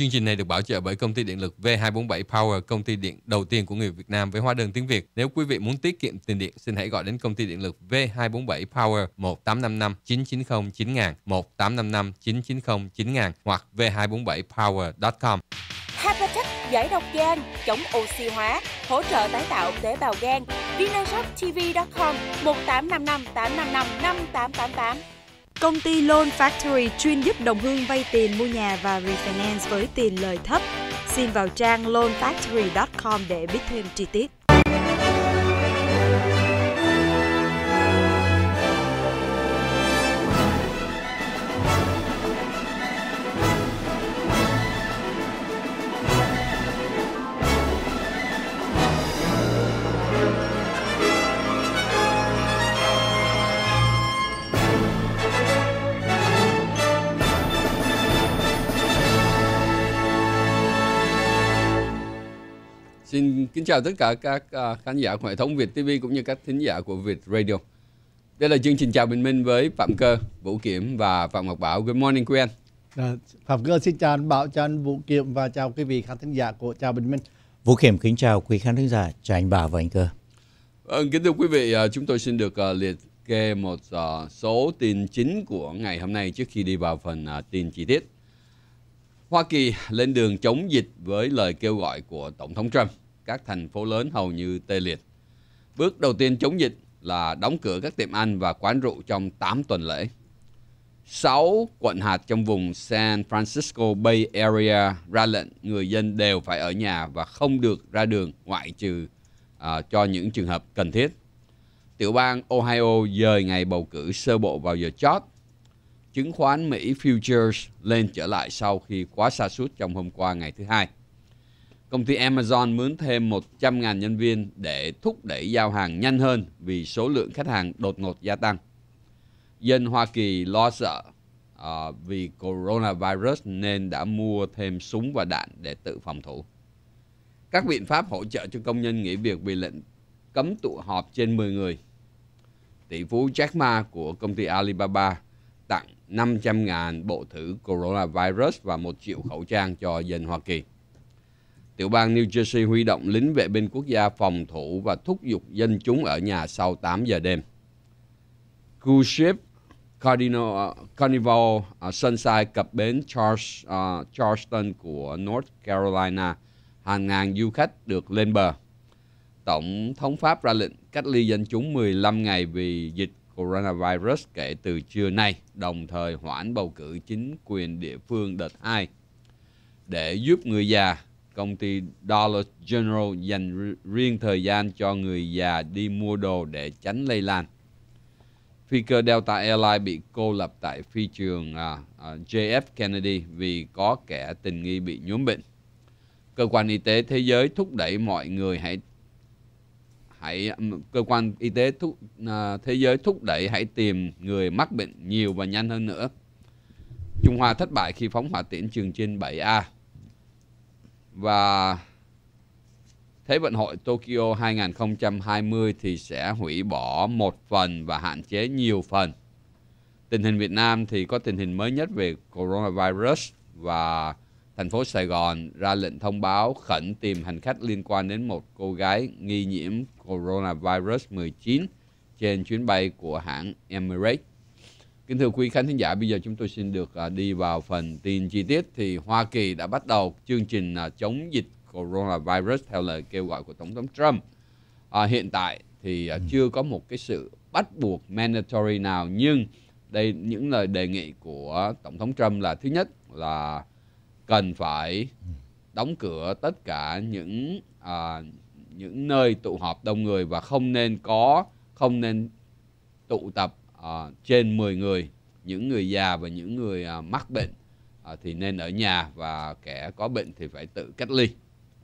Chương trình này được bảo trợ bởi công ty điện lực V247 Power, công ty điện đầu tiên của người Việt Nam với hóa đơn tiếng Việt. Nếu quý vị muốn tiết kiệm tiền điện, xin hãy gọi đến công ty điện lực V247 Power 1855 990 9000 1855 990 9000 hoặc v247power.com. Hapatech giải độc gan, chống oxy hóa, hỗ trợ tái tạo tế bào gan. Vinashoptv.com 1855 855 5888. Công ty Loan Factory chuyên giúp đồng hương vay tiền mua nhà và refinance với tiền lời thấp. Xin vào trang loanfactory.com để biết thêm chi tiết. xin kính chào tất cả các à, khán giả của hệ thống Việt TV cũng như các thính giả của Việt Radio. Đây là chương trình chào bình minh với Phạm Cơ, Vũ Kiểm và Phạm Ngọc Bảo. Good morning quý anh. Dạ, Phạm Cơ xin chào anh Bảo, chào anh Vũ Kiểm và chào quý vị khán thính giả của chào bình minh. Vũ Kiểm kính chào quý khán thính giả, chào anh Bảo và anh Cơ. Ừ, kính thưa quý vị, à, chúng tôi xin được à, liệt kê một số tin chính của ngày hôm nay trước khi đi vào phần tin chi tiết. Hoa Kỳ lên đường chống dịch với lời kêu gọi của Tổng thống Trump các thành phố lớn hầu như tê liệt. Bước đầu tiên chống dịch là đóng cửa các tiệm ăn và quán rượu trong 8 tuần lễ. 6 quận hạt trong vùng San Francisco Bay Area ra lệnh người dân đều phải ở nhà và không được ra đường ngoại trừ à, cho những trường hợp cần thiết. Tiểu bang Ohio dời ngày bầu cử sơ bộ vào giờ chót. Chứng khoán Mỹ Futures lên trở lại sau khi quá xa suốt trong hôm qua ngày thứ hai. Công ty Amazon mướn thêm 100.000 nhân viên để thúc đẩy giao hàng nhanh hơn vì số lượng khách hàng đột ngột gia tăng. Dân Hoa Kỳ lo sợ uh, vì coronavirus nên đã mua thêm súng và đạn để tự phòng thủ. Các biện pháp hỗ trợ cho công nhân nghỉ việc vì lệnh cấm tụ họp trên 10 người. Tỷ phú Jack Ma của công ty Alibaba tặng 500.000 bộ thử coronavirus và 1 triệu khẩu trang cho dân Hoa Kỳ tiểu bang New Jersey huy động lính vệ binh quốc gia phòng thủ và thúc giục dân chúng ở nhà sau 8 giờ đêm. Cruise ship Cardinal, ờ, Carnival ờ, Sunshine cập bến Charles, uh, Charleston của North Carolina. Hàng ngàn du khách được lên bờ. Tổng thống Pháp ra lệnh cách ly dân chúng 15 ngày vì dịch coronavirus kể từ trưa nay, đồng thời hoãn bầu cử chính quyền địa phương đợt 2. Để giúp người già, công ty Dollar General dành riêng thời gian cho người già đi mua đồ để tránh lây lan. Phi cơ Delta Airlines bị cô lập tại phi trường à, à, JF Kennedy vì có kẻ tình nghi bị nhiễm bệnh. Cơ quan y tế thế giới thúc đẩy mọi người hãy hãy cơ quan y tế thúc, à, thế giới thúc đẩy hãy tìm người mắc bệnh nhiều và nhanh hơn nữa. Trung Hoa thất bại khi phóng hỏa tiễn trường trên 7A và Thế vận hội Tokyo 2020 thì sẽ hủy bỏ một phần và hạn chế nhiều phần. Tình hình Việt Nam thì có tình hình mới nhất về coronavirus và thành phố Sài Gòn ra lệnh thông báo khẩn tìm hành khách liên quan đến một cô gái nghi nhiễm coronavirus 19 trên chuyến bay của hãng Emirates. Kính thưa quý khán thính giả, bây giờ chúng tôi xin được à, đi vào phần tin chi tiết thì Hoa Kỳ đã bắt đầu chương trình à, chống dịch coronavirus theo lời kêu gọi của Tổng thống Trump. À, hiện tại thì à, ừ. chưa có một cái sự bắt buộc mandatory nào nhưng đây những lời đề nghị của Tổng thống Trump là thứ nhất là cần phải ừ. đóng cửa tất cả những à, những nơi tụ họp đông người và không nên có không nên tụ tập à, trên 10 người những người già và những người à, mắc bệnh à, thì nên ở nhà và kẻ có bệnh thì phải tự cách ly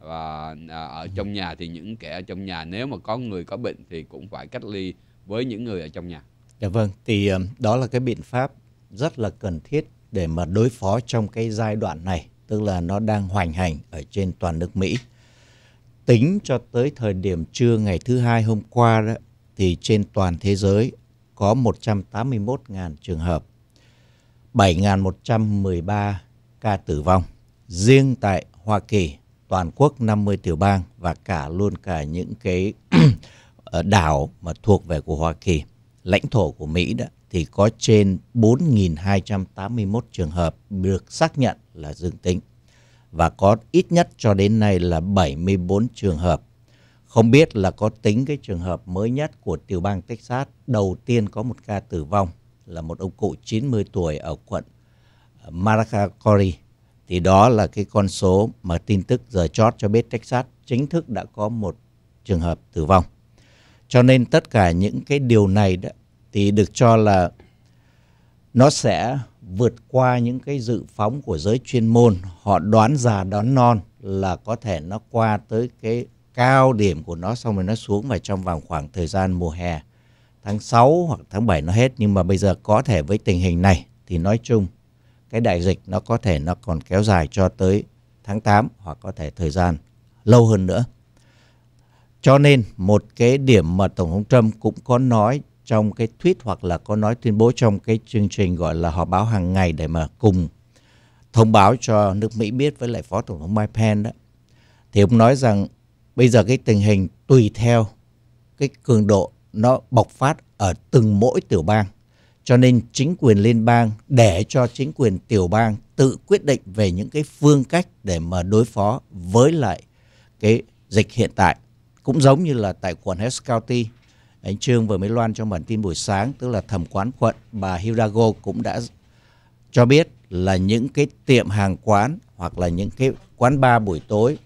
và à, ở trong nhà thì những kẻ ở trong nhà nếu mà có người có bệnh thì cũng phải cách ly với những người ở trong nhà. Dạ vâng, thì đó là cái biện pháp rất là cần thiết để mà đối phó trong cái giai đoạn này, tức là nó đang hoành hành ở trên toàn nước Mỹ. Tính cho tới thời điểm trưa ngày thứ hai hôm qua đó, thì trên toàn thế giới có 181.000 trường hợp, 7.113 ca tử vong. Riêng tại Hoa Kỳ, toàn quốc 50 tiểu bang và cả luôn cả những cái ờ, đảo mà thuộc về của Hoa Kỳ, lãnh thổ của Mỹ đó thì có trên 4.281 trường hợp được xác nhận là dương tính và có ít nhất cho đến nay là 74 trường hợp không biết là có tính cái trường hợp mới nhất của tiểu bang Texas đầu tiên có một ca tử vong là một ông cụ 90 tuổi ở quận ờ, Maricopa. Thì đó là cái con số mà tin tức giờ chót cho biết Texas chính thức đã có một trường hợp tử vong. Cho nên tất cả những cái điều này đó thì được cho là nó sẽ vượt qua những cái dự phóng của giới chuyên môn. Họ đoán già đoán non là có thể nó qua tới cái cao điểm của nó xong rồi nó xuống và trong vòng khoảng thời gian mùa hè tháng 6 hoặc tháng 7 nó hết nhưng mà bây giờ có thể với tình hình này thì nói chung cái đại dịch nó có thể nó còn kéo dài cho tới tháng 8 hoặc có thể thời gian lâu hơn nữa. Cho nên một cái điểm mà Tổng thống Trump cũng có nói trong cái thuyết hoặc là có nói tuyên bố trong cái chương trình gọi là họp báo hàng ngày để mà cùng thông báo cho nước Mỹ biết với lại Phó Tổng thống Mike Pence đó. Thì ông nói rằng Bây giờ cái tình hình tùy theo cái cường độ nó bộc phát ở từng mỗi tiểu bang. Cho nên chính quyền liên bang để cho chính quyền tiểu bang tự quyết định về những cái phương cách để mà đối phó với lại cái dịch hiện tại. Cũng giống như là tại quận Hess County, anh Trương vừa mới loan trong bản tin buổi sáng, tức là thẩm quán quận bà Hirago cũng đã cho biết là những cái tiệm hàng quán hoặc là những cái quán bar buổi tối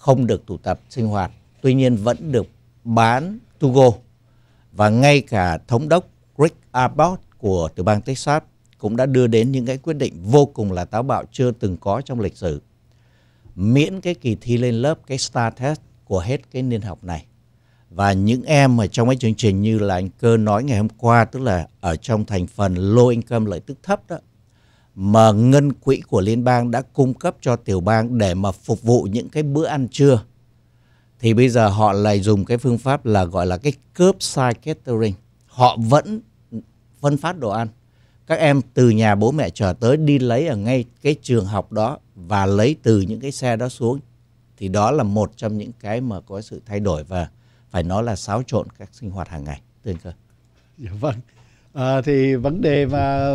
không được tụ tập sinh hoạt tuy nhiên vẫn được bán to go và ngay cả thống đốc Rick Abbott của tiểu bang Texas cũng đã đưa đến những cái quyết định vô cùng là táo bạo chưa từng có trong lịch sử miễn cái kỳ thi lên lớp cái star test của hết cái niên học này và những em ở trong cái chương trình như là anh cơ nói ngày hôm qua tức là ở trong thành phần low income lợi tức thấp đó mà ngân quỹ của liên bang đã cung cấp cho tiểu bang để mà phục vụ những cái bữa ăn trưa thì bây giờ họ lại dùng cái phương pháp là gọi là cái curbside catering họ vẫn phân phát đồ ăn các em từ nhà bố mẹ trở tới đi lấy ở ngay cái trường học đó và lấy từ những cái xe đó xuống thì đó là một trong những cái mà có sự thay đổi và phải nói là xáo trộn các sinh hoạt hàng ngày tương cơ dạ vâng à, thì vấn đề mà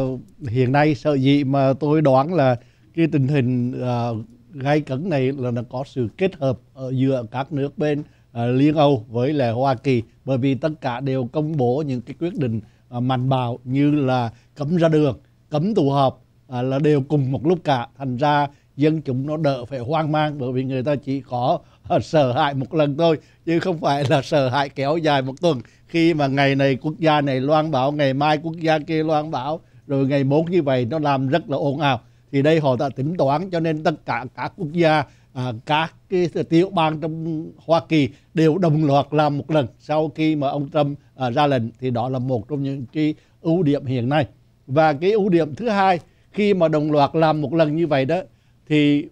hiện nay sợ gì mà tôi đoán là cái tình hình à, ờ, gai cấn này là nó có sự kết hợp ở giữa các nước bên à, Liên Âu với là Hoa Kỳ bởi vì tất cả đều công bố những cái quyết định à, mạnh bạo như là cấm ra đường, cấm tụ họp à, là đều cùng một lúc cả thành ra dân chúng nó đỡ phải hoang mang bởi vì người ta chỉ có Ờ, sợ hãi một lần thôi chứ không phải là sợ hãi kéo dài một tuần khi mà ngày này quốc gia này loan báo ngày mai quốc gia kia loan báo rồi ngày mốt như vậy nó làm rất là ồn ào thì đây họ đã tính toán cho nên tất cả các quốc gia à, các cái tiểu bang trong Hoa Kỳ đều đồng loạt làm một lần sau khi mà ông Trump à, ra lệnh thì đó là một trong những cái ưu điểm hiện nay và cái ưu điểm thứ hai khi mà đồng loạt làm một lần như vậy đó thì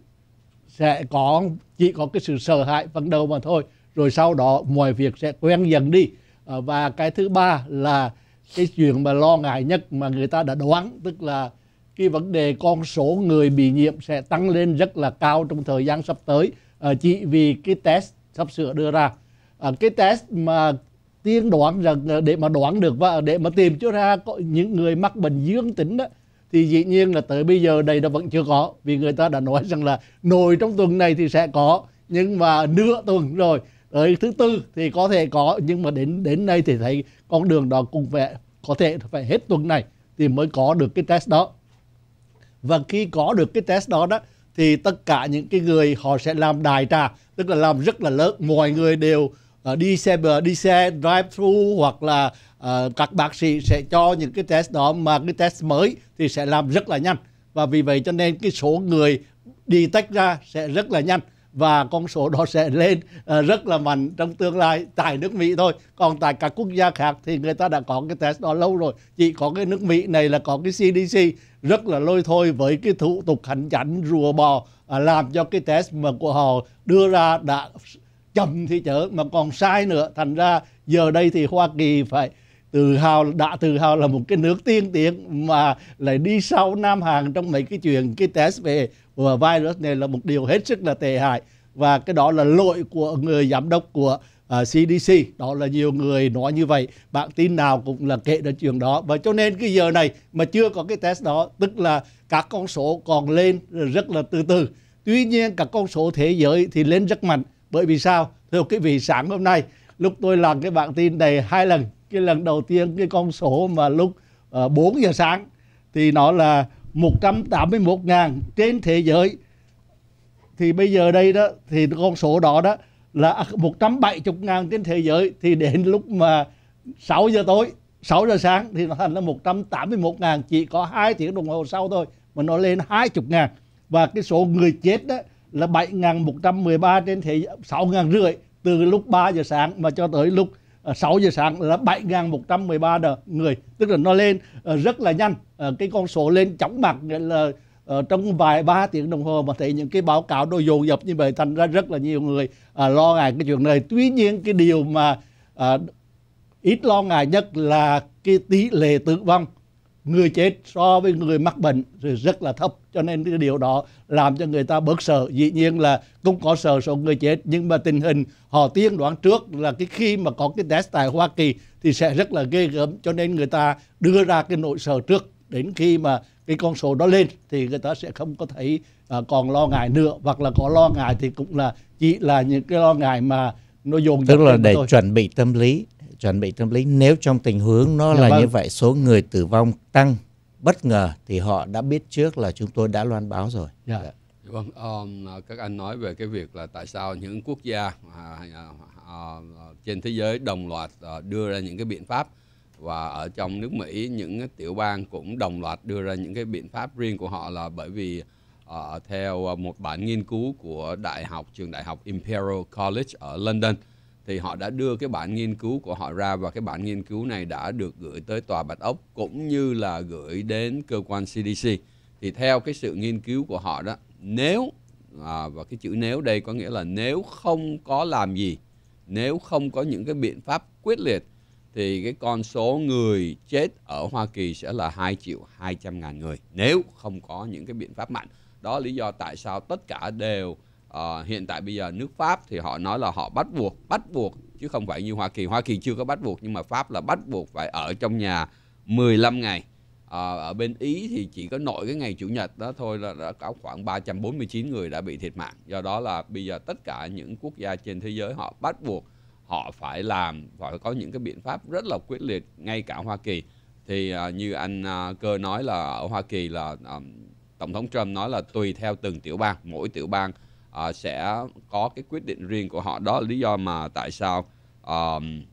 sẽ có chỉ có cái sự sợ hãi phần đầu mà thôi rồi sau đó mọi việc sẽ quen dần đi à, và cái thứ ba là cái chuyện mà lo ngại nhất mà người ta đã đoán tức là cái vấn đề con số người bị nhiễm sẽ tăng lên rất là cao trong thời gian sắp tới à, chỉ vì cái test sắp sửa đưa ra à, cái test mà tiên đoán rằng à, để mà đoán được và để mà tìm cho ra có những người mắc bệnh dương tính đó thì dĩ nhiên là tới bây giờ đây nó vẫn chưa có vì người ta đã nói rằng là nồi trong tuần này thì sẽ có nhưng mà nửa tuần rồi tới thứ tư thì có thể có nhưng mà đến đến nay thì thấy con đường đó cũng phải có thể phải hết tuần này thì mới có được cái test đó và khi có được cái test đó đó thì tất cả những cái người họ sẽ làm đài trà tức là làm rất là lớn mọi người đều à, đi xe bờ đi xe drive thru hoặc là uh, các bác sĩ sẽ cho những cái test đó mà cái test mới thì sẽ làm rất là nhanh và vì vậy cho nên cái số người đi tách ra sẽ rất là nhanh và con số đó sẽ lên uh, rất là mạnh trong tương lai tại nước Mỹ thôi. Còn tại các quốc gia khác thì người ta đã có cái test đó lâu rồi. Chỉ có cái nước Mỹ này là có cái CDC rất là lôi thôi với cái thủ tục hành chánh rùa bò uh, làm cho cái test mà của họ đưa ra đã chậm thì chở mà còn sai nữa. Thành ra giờ đây thì Hoa Kỳ phải tự hào đã tự hào là một cái nước tiên tiến mà lại đi sau Nam Hàn trong mấy cái chuyện cái test về và virus này là một điều hết sức là tệ hại và cái đó là lỗi của người giám đốc của uh, à, CDC đó là nhiều người nói như vậy bạn tin nào cũng là kệ đến chuyện đó và cho nên cái giờ này mà chưa có cái test đó tức là các con số còn lên rất là từ từ tuy nhiên các con số thế giới thì lên rất mạnh bởi vì sao thưa quý vị sáng hôm nay lúc tôi làm cái bản tin này hai lần cái lần đầu tiên cái con số mà lúc uh, ờ, 4 giờ sáng thì nó là 181 ngàn trên thế giới thì bây giờ đây đó thì con số đó đó là 170 ngàn trên thế giới thì đến lúc mà 6 giờ tối 6 giờ sáng thì nó thành là 181 ngàn chỉ có 2 tiếng đồng hồ sau thôi mà nó lên 20 ngàn và cái số người chết đó là 7.113 trên thế giới 6 ngàn rưỡi từ lúc 3 giờ sáng mà cho tới lúc 6 ờ, giờ sáng là 7.113 người tức là nó lên ờ, rất là nhanh ờ, cái con số lên chóng mặt nghĩa là trong vài ba tiếng đồng hồ mà thấy những cái báo cáo đồ dồn dập như vậy thành ra rất là nhiều người à, lo ngại cái chuyện này tuy nhiên cái điều mà à, ít lo ngại nhất là cái tỷ lệ tử vong người chết so với người mắc bệnh thì rất là thấp cho nên cái điều đó làm cho người ta bớt sợ dĩ nhiên là cũng có sợ số người chết nhưng mà tình hình họ tiên đoán trước là cái khi mà có cái test tại Hoa Kỳ thì sẽ rất là ghê gớm cho nên người ta đưa ra cái nỗi sợ trước đến khi mà cái con số đó lên thì người ta sẽ không có thấy à, còn lo ngại nữa hoặc là có lo ngại thì cũng là chỉ là những cái lo ngại mà nó dồn tức là để thôi. chuẩn bị tâm lý chuẩn bị tâm lý nếu trong tình huống nó dạ là vâng. như vậy số người tử vong tăng bất ngờ thì họ đã biết trước là chúng tôi đã loan báo rồi. Dạ. dạ. Vâng, um, các anh nói về cái việc là tại sao những quốc gia à, à, à, trên thế giới đồng loạt à, đưa ra những cái biện pháp và ở trong nước Mỹ những tiểu bang cũng đồng loạt đưa ra những cái biện pháp riêng của họ là bởi vì à, theo một bản nghiên cứu của đại học trường đại học Imperial College ở London thì họ đã đưa cái bản nghiên cứu của họ ra và cái bản nghiên cứu này đã được gửi tới tòa Bạch Ốc cũng như là gửi đến cơ quan CDC. Thì theo cái sự nghiên cứu của họ đó, nếu à, và cái chữ nếu đây có nghĩa là nếu không có làm gì, nếu không có những cái biện pháp quyết liệt thì cái con số người chết ở Hoa Kỳ sẽ là 2 triệu 200 ngàn người nếu không có những cái biện pháp mạnh. Đó lý do tại sao tất cả đều uh, hiện tại bây giờ nước Pháp thì họ nói là họ bắt buộc bắt buộc chứ không phải như Hoa Kỳ Hoa Kỳ chưa có bắt buộc nhưng mà Pháp là bắt buộc phải ở trong nhà 15 ngày à, ở bên Ý thì chỉ có nội cái ngày chủ nhật đó thôi là đã có khoảng 349 người đã bị thiệt mạng do đó là bây giờ tất cả những quốc gia trên thế giới họ bắt buộc họ phải làm phải có những cái biện pháp rất là quyết liệt ngay cả Hoa Kỳ thì à, như anh à, cơ nói là ở Hoa Kỳ là à, tổng thống Trump nói là tùy theo từng tiểu bang mỗi tiểu bang uh, sẽ có cái quyết định riêng của họ đó là lý do mà tại sao um,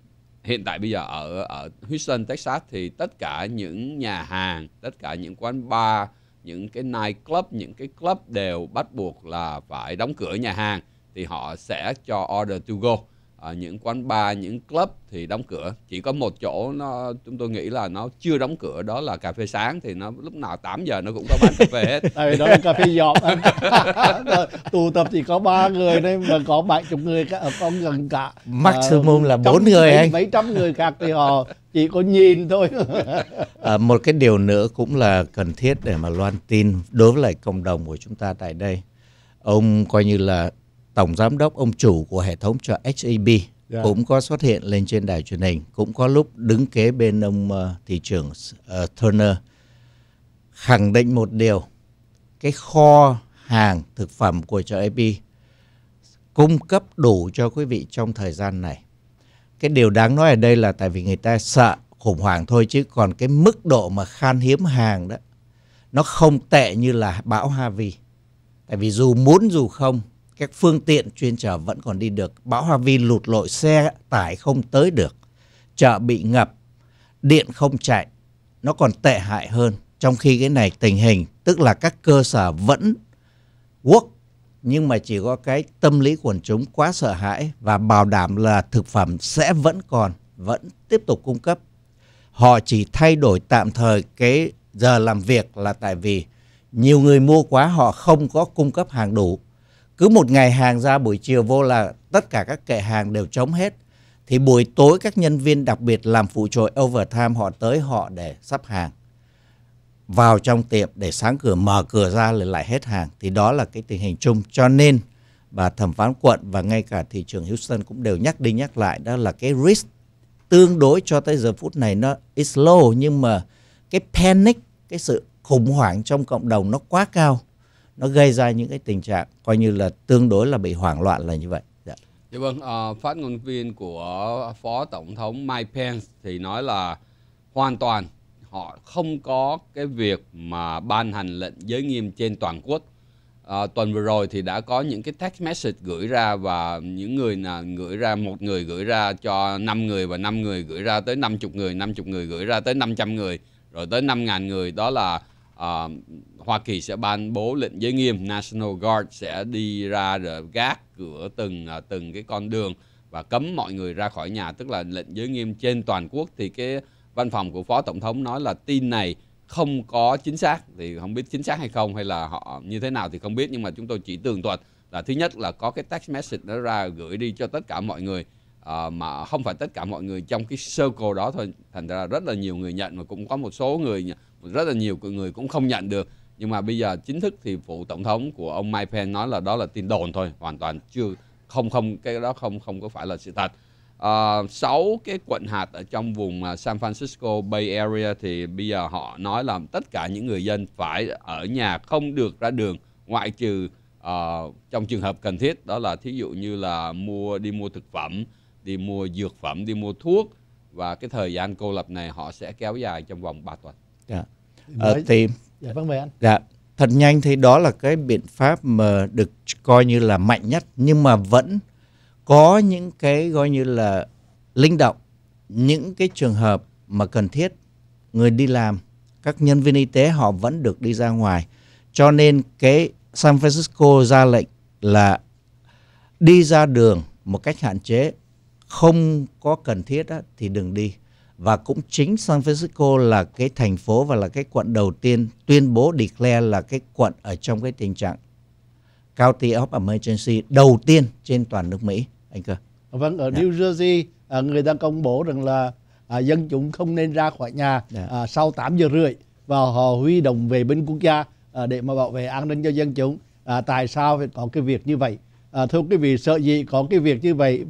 hiện tại bây giờ ở ở Houston Texas thì tất cả những nhà hàng tất cả những quán bar những cái night club những cái club đều bắt buộc là phải đóng cửa nhà hàng thì họ sẽ cho order to go à, những quán bar những club thì đóng cửa chỉ có một chỗ nó chúng tôi nghĩ là nó chưa đóng cửa đó là cà phê sáng thì nó lúc nào 8 giờ nó cũng có bán cà phê hết tại vì đó là cà phê giọt tụ tập chỉ có ba người nên mà có bảy chục người ở con gần cả maximum à, là ờ, bốn người anh mấy trăm người khác thì họ chỉ có nhìn thôi à, một cái điều nữa cũng là cần thiết để mà loan tin đối với lại cộng đồng của chúng ta tại đây ông coi như là tổng giám đốc ông chủ của hệ thống chợ HEB yeah. Dạ. cũng có xuất hiện lên trên đài truyền hình cũng có lúc đứng kế bên ông uh, thị trưởng uh, Turner khẳng định một điều cái kho hàng thực phẩm của chợ AP e cung cấp đủ cho quý vị trong thời gian này cái điều đáng nói ở đây là tại vì người ta sợ khủng hoảng thôi chứ còn cái mức độ mà khan hiếm hàng đó nó không tệ như là bão Harvey tại vì dù muốn dù không các phương tiện chuyên chở vẫn còn đi được. Bão Hoa Vi lụt lội xe tải không tới được, chợ bị ngập, điện không chạy, nó còn tệ hại hơn. Trong khi cái này tình hình, tức là các cơ sở vẫn quốc nhưng mà chỉ có cái tâm lý quần chúng quá sợ hãi và bảo đảm là thực phẩm sẽ vẫn còn, vẫn tiếp tục cung cấp. Họ chỉ thay đổi tạm thời cái giờ làm việc là tại vì nhiều người mua quá họ không có cung cấp hàng đủ cứ một ngày hàng ra buổi chiều vô là tất cả các kệ hàng đều trống hết thì buổi tối các nhân viên đặc biệt làm phụ trội overtime họ tới họ để sắp hàng vào trong tiệm để sáng cửa mở cửa ra lại lại hết hàng thì đó là cái tình hình chung cho nên bà thẩm phán quận và ngay cả thị trường Houston cũng đều nhắc đi nhắc lại đó là cái risk tương đối cho tới giờ phút này nó is low nhưng mà cái panic cái sự khủng hoảng trong cộng đồng nó quá cao nó gây ra những cái tình trạng coi như là tương đối là bị hoảng loạn là như vậy dạ. Dạ vâng, à, phát ngôn viên của Phó Tổng thống Mike Pence thì nói là hoàn toàn họ không có cái việc mà ban hành lệnh giới nghiêm trên toàn quốc. À, tuần vừa rồi thì đã có những cái text message gửi ra và những người là gửi ra một người gửi ra cho 5 người và 5 người gửi ra tới 50 người, 50 người gửi ra tới 500 người, rồi tới 5.000 người đó là uh, Hoa Kỳ sẽ ban bố lệnh giới nghiêm National Guard sẽ đi ra rồi gác cửa từng uh, từng cái con đường và cấm mọi người ra khỏi nhà tức là lệnh giới nghiêm trên toàn quốc thì cái văn phòng của phó tổng thống nói là tin này không có chính xác thì không biết chính xác hay không hay là họ như thế nào thì không biết nhưng mà chúng tôi chỉ tường thuật là thứ nhất là có cái text message nó ra gửi đi cho tất cả mọi người à, mà không phải tất cả mọi người trong cái circle đó thôi thành ra rất là nhiều người nhận mà cũng có một số người rất là nhiều người cũng không nhận được nhưng mà bây giờ chính thức thì phụ tổng thống của ông Mike Pence nói là đó là tin đồn thôi hoàn toàn chưa không không cái đó không không có phải là sự thật ờ, sáu uh, cái quận hạt ở trong vùng à, San Francisco Bay Area thì bây giờ họ nói là tất cả những người dân phải ở nhà không được ra đường ngoại trừ uh, trong trường hợp cần thiết đó là thí dụ như là mua đi mua thực phẩm đi mua dược phẩm đi mua thuốc và cái thời gian cô lập này họ sẽ kéo dài trong vòng 3 tuần Dạ. Ờ, thì dạ vâng mời anh. Dạ thật nhanh thì đó là cái biện pháp mà được coi như là mạnh nhất nhưng mà vẫn có những cái gọi như là linh động những cái trường hợp mà cần thiết người đi làm các nhân viên y tế họ vẫn được đi ra ngoài cho nên cái San Francisco ra lệnh là đi ra đường một cách hạn chế không có cần thiết á, thì đừng đi và cũng chính San Francisco là cái thành phố và là cái quận đầu tiên tuyên bố declare là cái quận ở trong cái tình trạng County of Emergency đầu tiên trên toàn nước Mỹ anh cơ. Vâng ở dạ. New Jersey à, người ta công bố rằng là à, dân chúng không nên ra khỏi nhà dạ. à, sau 8 giờ rưỡi và họ huy động về binh quốc gia để mà bảo vệ an ninh cho dân chúng. tại sao phải có cái việc như vậy? thưa quý vị sợ gì có cái việc như vậy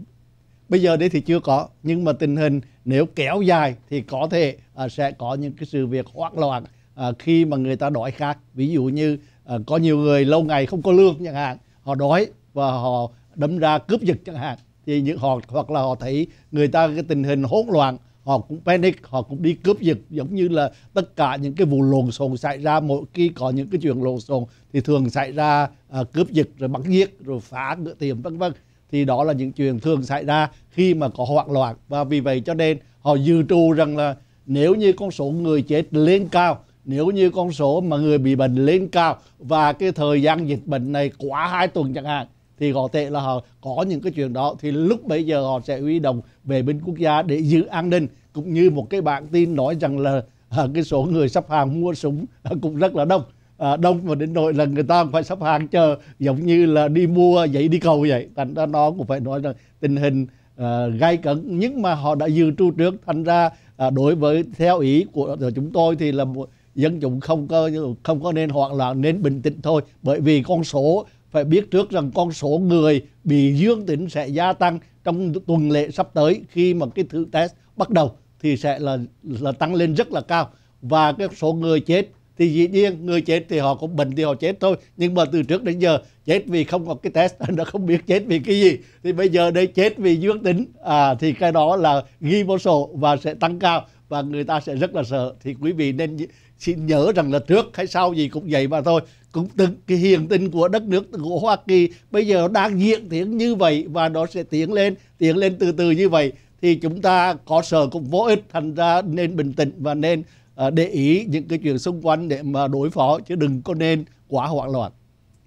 bây giờ đấy thì chưa có nhưng mà tình hình nếu kéo dài thì có thể uh, sẽ có những cái sự việc hoang loạn uh, khi mà người ta đói khát ví dụ như uh, có nhiều người lâu ngày không có lương chẳng hạn họ đói và họ đâm ra cướp giật chẳng hạn thì những họ hoặc là họ thấy người ta cái tình hình hỗn loạn họ cũng panic họ cũng đi cướp giật giống như là tất cả những cái vụ lộn xộn xảy ra mỗi khi có những cái chuyện lộn xộn thì thường xảy ra uh, cướp giật rồi bắn giết rồi phá cửa tiệm vân vân thì đó là những chuyện thường xảy ra khi mà có hoạn loạn và vì vậy cho nên họ dự trù rằng là nếu như con số người chết lên cao nếu như con số mà người bị bệnh lên cao và cái thời gian dịch bệnh này quá hai tuần chẳng hạn thì có thể là họ có những cái chuyện đó thì lúc bây giờ họ sẽ huy động về bên quốc gia để giữ an ninh cũng như một cái bản tin nói rằng là à, cái số người sắp hàng mua súng cũng rất là đông à, đông và đến nỗi là người ta phải sắp hàng chờ giống như là đi mua giấy đi cầu vậy thành ra nó cũng phải nói rằng tình hình à, gay cấn nhưng mà họ đã dự trù trước thành ra à, đối với theo ý của, của chúng tôi thì là một, dân chúng không có không có nên hoảng loạn nên bình tĩnh thôi bởi vì con số phải biết trước rằng con số người bị dương tính sẽ gia tăng trong tuần lễ sắp tới khi mà cái thử test bắt đầu thì sẽ là là tăng lên rất là cao và cái số người chết thì dĩ nhiên người chết thì họ cũng bệnh thì họ chết thôi nhưng mà từ trước đến giờ chết vì không có cái test nó không biết chết vì cái gì thì bây giờ đây chết vì dương tính à, thì cái đó là ghi vô sổ và sẽ tăng cao và người ta sẽ rất là sợ thì quý vị nên xin nhớ rằng là trước hay sau gì cũng vậy mà thôi cũng từng cái hiền tinh của đất nước của Hoa Kỳ bây giờ đang diễn tiến như vậy và nó sẽ tiến lên tiến lên từ từ như vậy thì chúng ta có sợ cũng vô ích thành ra nên bình tĩnh và nên Ờ, để ý những cái chuyện xung quanh để mà đối phó chứ đừng có nên quá hoảng loạn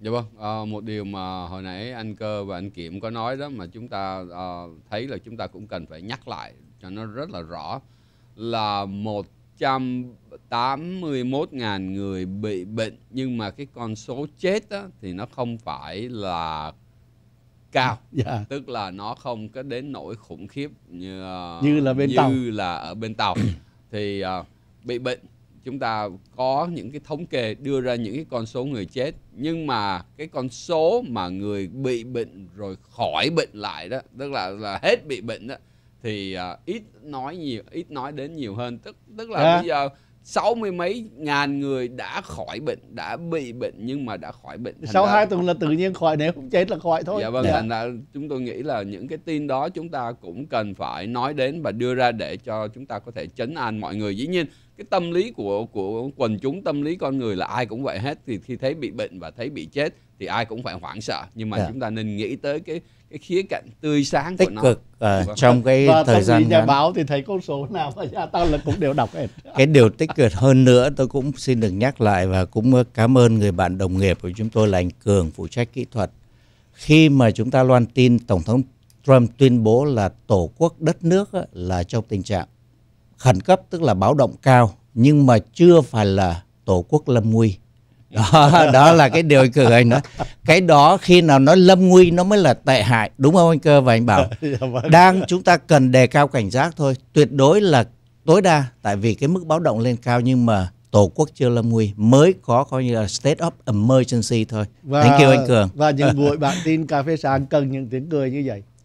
Dạ vâng, à, một điều mà hồi nãy anh Cơ và anh Kiểm có nói đó mà chúng ta à, thấy là chúng ta cũng cần phải nhắc lại cho nó rất là rõ là 181.000 người bị bệnh nhưng mà cái con số chết đó, thì nó không phải là cao, yeah. Dạ. tức là nó không có đến nỗi khủng khiếp như như là bên như tàu. là ở bên tàu thì à, bị bệnh chúng ta có những cái thống kê đưa ra những cái con số người chết nhưng mà cái con số mà người bị bệnh rồi khỏi bệnh lại đó tức là là hết bị bệnh đó thì uh, ít nói nhiều ít nói đến nhiều hơn tức tức là yeah. À. bây giờ sáu mươi mấy ngàn người đã khỏi bệnh đã bị bệnh nhưng mà đã khỏi bệnh sau hai tuần là tự nhiên khỏi nếu không chết là khỏi thôi dạ vâng yeah. Dạ. thành chúng tôi nghĩ là những cái tin đó chúng ta cũng cần phải nói đến và đưa ra để cho chúng ta có thể chấn an mọi người dĩ nhiên cái tâm lý của của quần chúng tâm lý con người là ai cũng vậy hết thì khi thấy bị bệnh và thấy bị chết thì ai cũng phải hoảng sợ nhưng mà yeah. Dạ. chúng ta nên nghĩ tới cái cái khía cạnh tươi sáng tích của nó. cực uh, trong cái và thời gian nhà ngắn. báo thì thấy con số nào mà nhà tao là cũng đều đọc hết cái điều tích cực hơn nữa tôi cũng xin được nhắc lại và cũng cảm ơn người bạn đồng nghiệp của chúng tôi là anh cường phụ trách kỹ thuật khi mà chúng ta loan tin tổng thống Trump tuyên bố là tổ quốc đất nước là trong tình trạng khẩn cấp tức là báo động cao nhưng mà chưa phải là tổ quốc lâm nguy dạ. đó, đó là cái điều cười anh nói cái đó khi nào nó lâm nguy nó mới là tệ hại đúng không anh cơ và anh bảo dạ, vâng. đang chúng ta cần đề cao cảnh giác thôi tuyệt đối là tối đa tại vì cái mức báo động lên cao nhưng mà tổ quốc chưa lâm nguy mới có coi như là state of emergency thôi và, thank you anh cường và những buổi bản tin cà phê sáng cần những tiếng cười như vậy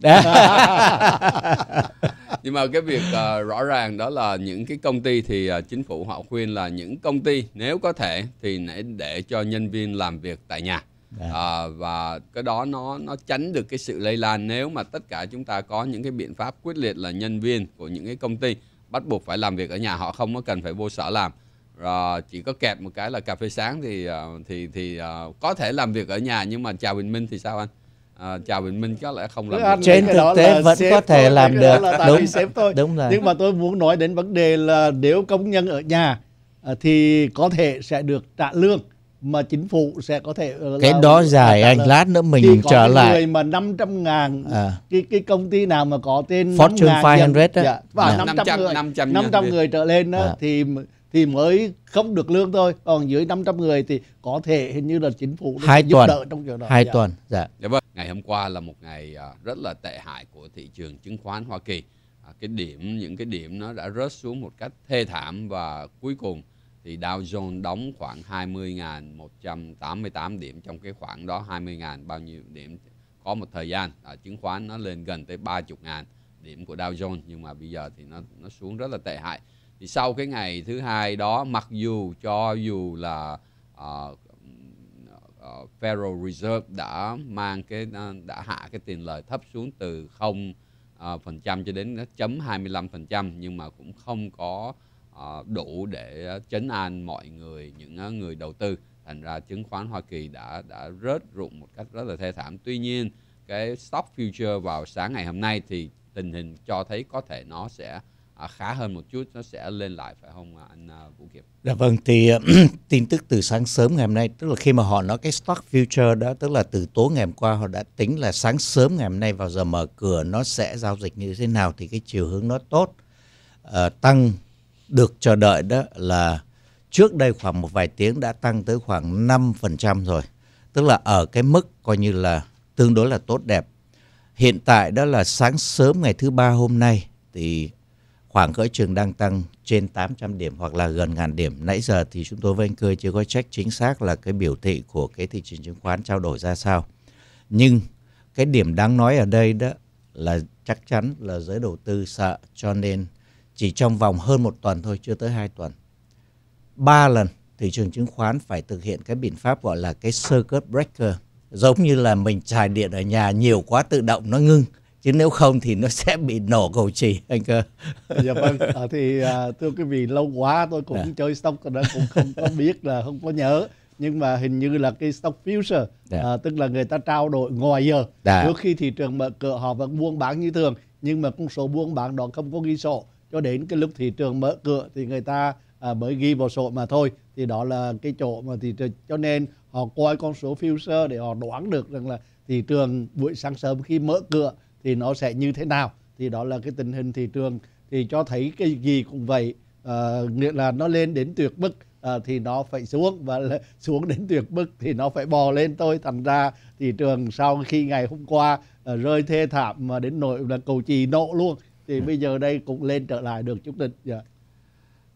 nhưng mà cái việc uh, rõ ràng đó là những cái công ty thì uh, chính phủ họ khuyên là những công ty nếu có thể thì để, để cho nhân viên làm việc tại nhà Uh, và cái đó nó nó tránh được cái sự lây lan nếu mà tất cả chúng ta có những cái biện pháp quyết liệt là nhân viên của những cái công ty bắt buộc phải làm việc ở nhà họ không có cần phải vô sở làm rồi chỉ có kẹt một cái là cà phê sáng thì thì thì uh, có thể làm việc ở nhà nhưng mà chào bình minh thì sao anh À, chào Bình Minh có lẽ không làm anh, trên thực tế vẫn có thể tôi, làm được là đúng sếp đúng rồi nhưng mà tôi muốn nói đến vấn đề là nếu công nhân ở nhà à, thì có thể sẽ được trả lương mà chính phủ sẽ có thể ờ, cái đó dài anh lát nữa mình thì trở lại người mà 500 ngàn à. cái cái công ty nào mà có tên Fortune 5 500 500 500 người, 500 người trở lên đó, à. Dạ. thì thì mới không được lương thôi còn dưới 500 người thì có thể hình như là chính phủ hai giúp tuần. đỡ trong trường đó hai dạ. tuần dạ. dạ vâng ngày hôm qua là một ngày à, rất là tệ hại của thị trường chứng khoán Hoa Kỳ à, cái điểm những cái điểm nó đã rớt xuống một cách thê thảm và cuối cùng thì Dow Jones đóng khoảng 20.188 điểm trong cái khoảng đó 20.000 bao nhiêu điểm có một thời gian à, chứng khoán nó lên gần tới 30.000 điểm của Dow Jones nhưng mà bây giờ thì nó nó xuống rất là tệ hại thì sau cái ngày thứ hai đó mặc dù cho dù là uh, uh, Federal Reserve đã mang cái uh, đã hạ cái tiền lời thấp xuống từ 0 uh, phần trăm cho đến chấm 25 phần trăm nhưng mà cũng không có uh, đủ để chấn an mọi người những uh, người đầu tư thành ra chứng khoán Hoa Kỳ đã đã rớt rụng một cách rất là thê thảm tuy nhiên cái stock future vào sáng ngày hôm nay thì tình hình cho thấy có thể nó sẽ à, khá hơn một chút nó sẽ lên lại phải không à, anh à, Vũ Kiệt? Dạ vâng thì à, tin tức từ sáng sớm ngày hôm nay tức là khi mà họ nói cái stock future đó tức là từ tối ngày hôm qua họ đã tính là sáng sớm ngày hôm nay vào giờ mở cửa nó sẽ giao dịch như thế nào thì cái chiều hướng nó tốt à, tăng được chờ đợi đó là trước đây khoảng một vài tiếng đã tăng tới khoảng 5% rồi tức là ở cái mức coi như là tương đối là tốt đẹp hiện tại đó là sáng sớm ngày thứ ba hôm nay thì khoảng cỡ trường đang tăng trên 800 điểm hoặc là gần ngàn điểm. Nãy giờ thì chúng tôi với anh Cười chưa có check chính xác là cái biểu thị của cái thị trường chứng khoán trao đổi ra sao. Nhưng cái điểm đáng nói ở đây đó là chắc chắn là giới đầu tư sợ cho nên chỉ trong vòng hơn một tuần thôi, chưa tới hai tuần. Ba lần thị trường chứng khoán phải thực hiện cái biện pháp gọi là cái circuit breaker. Giống như là mình trải điện ở nhà nhiều quá tự động nó ngưng chứ nếu không thì nó sẽ bị nổ cầu trì anh cơ dạ vâng à, thì à, thưa quý vị lâu quá tôi cũng à. chơi stock rồi đó cũng không có biết là không có nhớ nhưng mà hình như là cái stock future yeah. Dạ. à, tức là người ta trao đổi ngoài giờ yeah. Dạ. trước khi thị trường mở cửa họ vẫn buôn bán như thường nhưng mà con số buôn bán đó không có ghi sổ cho đến cái lúc thị trường mở cửa thì người ta à, mới ghi vào sổ mà thôi thì đó là cái chỗ mà thị trường cho nên họ coi con số future để họ đoán được rằng là thị trường buổi sáng sớm khi mở cửa thì nó sẽ như thế nào thì đó là cái tình hình thị trường thì cho thấy cái gì cũng vậy à, nghĩa là nó lên đến tuyệt mức à, ờ, thì nó phải xuống và xuống đến tuyệt mức thì nó phải bò lên tôi thành ra thị trường sau khi ngày hôm qua à, rơi thê thảm mà đến nỗi là cầu chì nộ luôn thì dạ. bây giờ đây cũng lên trở lại được chút đỉnh yeah. Dạ.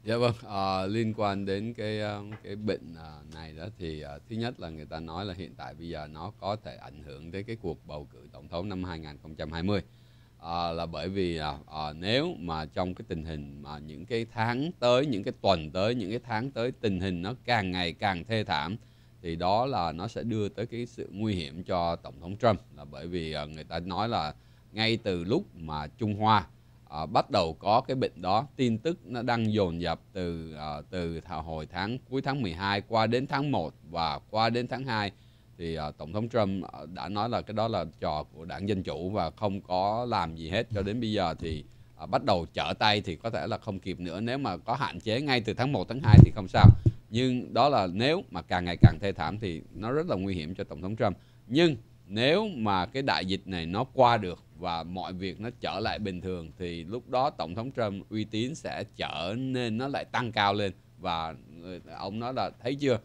Dạ vâng, à, liên quan đến cái ờ, cái bệnh ờ, này đó thì à, thứ nhất là người ta nói là hiện tại bây giờ nó có thể ảnh hưởng tới cái cuộc bầu cử tổng thống năm 2020 à, là bởi vì à, à, nếu mà trong cái tình hình mà những cái tháng tới, những cái tuần tới, những cái tháng tới tình hình nó càng ngày càng thê thảm thì đó là nó sẽ đưa tới cái sự nguy hiểm cho tổng thống Trump là bởi vì à, người ta nói là ngay từ lúc mà Trung Hoa à, bắt đầu có cái bệnh đó tin tức nó đang dồn dập từ à, từ hồi tháng cuối tháng 12 qua đến tháng 1 và qua đến tháng 2 thì à, tổng thống Trump đã nói là cái đó là trò của đảng dân chủ và không có làm gì hết cho đến bây giờ thì à, bắt đầu trở tay thì có thể là không kịp nữa nếu mà có hạn chế ngay từ tháng 1 tháng 2 thì không sao nhưng đó là nếu mà càng ngày càng thê thảm thì nó rất là nguy hiểm cho tổng thống Trump nhưng nếu mà cái đại dịch này nó qua được và mọi việc nó trở lại bình thường thì lúc đó tổng thống Trump uy tín sẽ trở nên nó lại tăng cao lên và ừ, ông nói là thấy chưa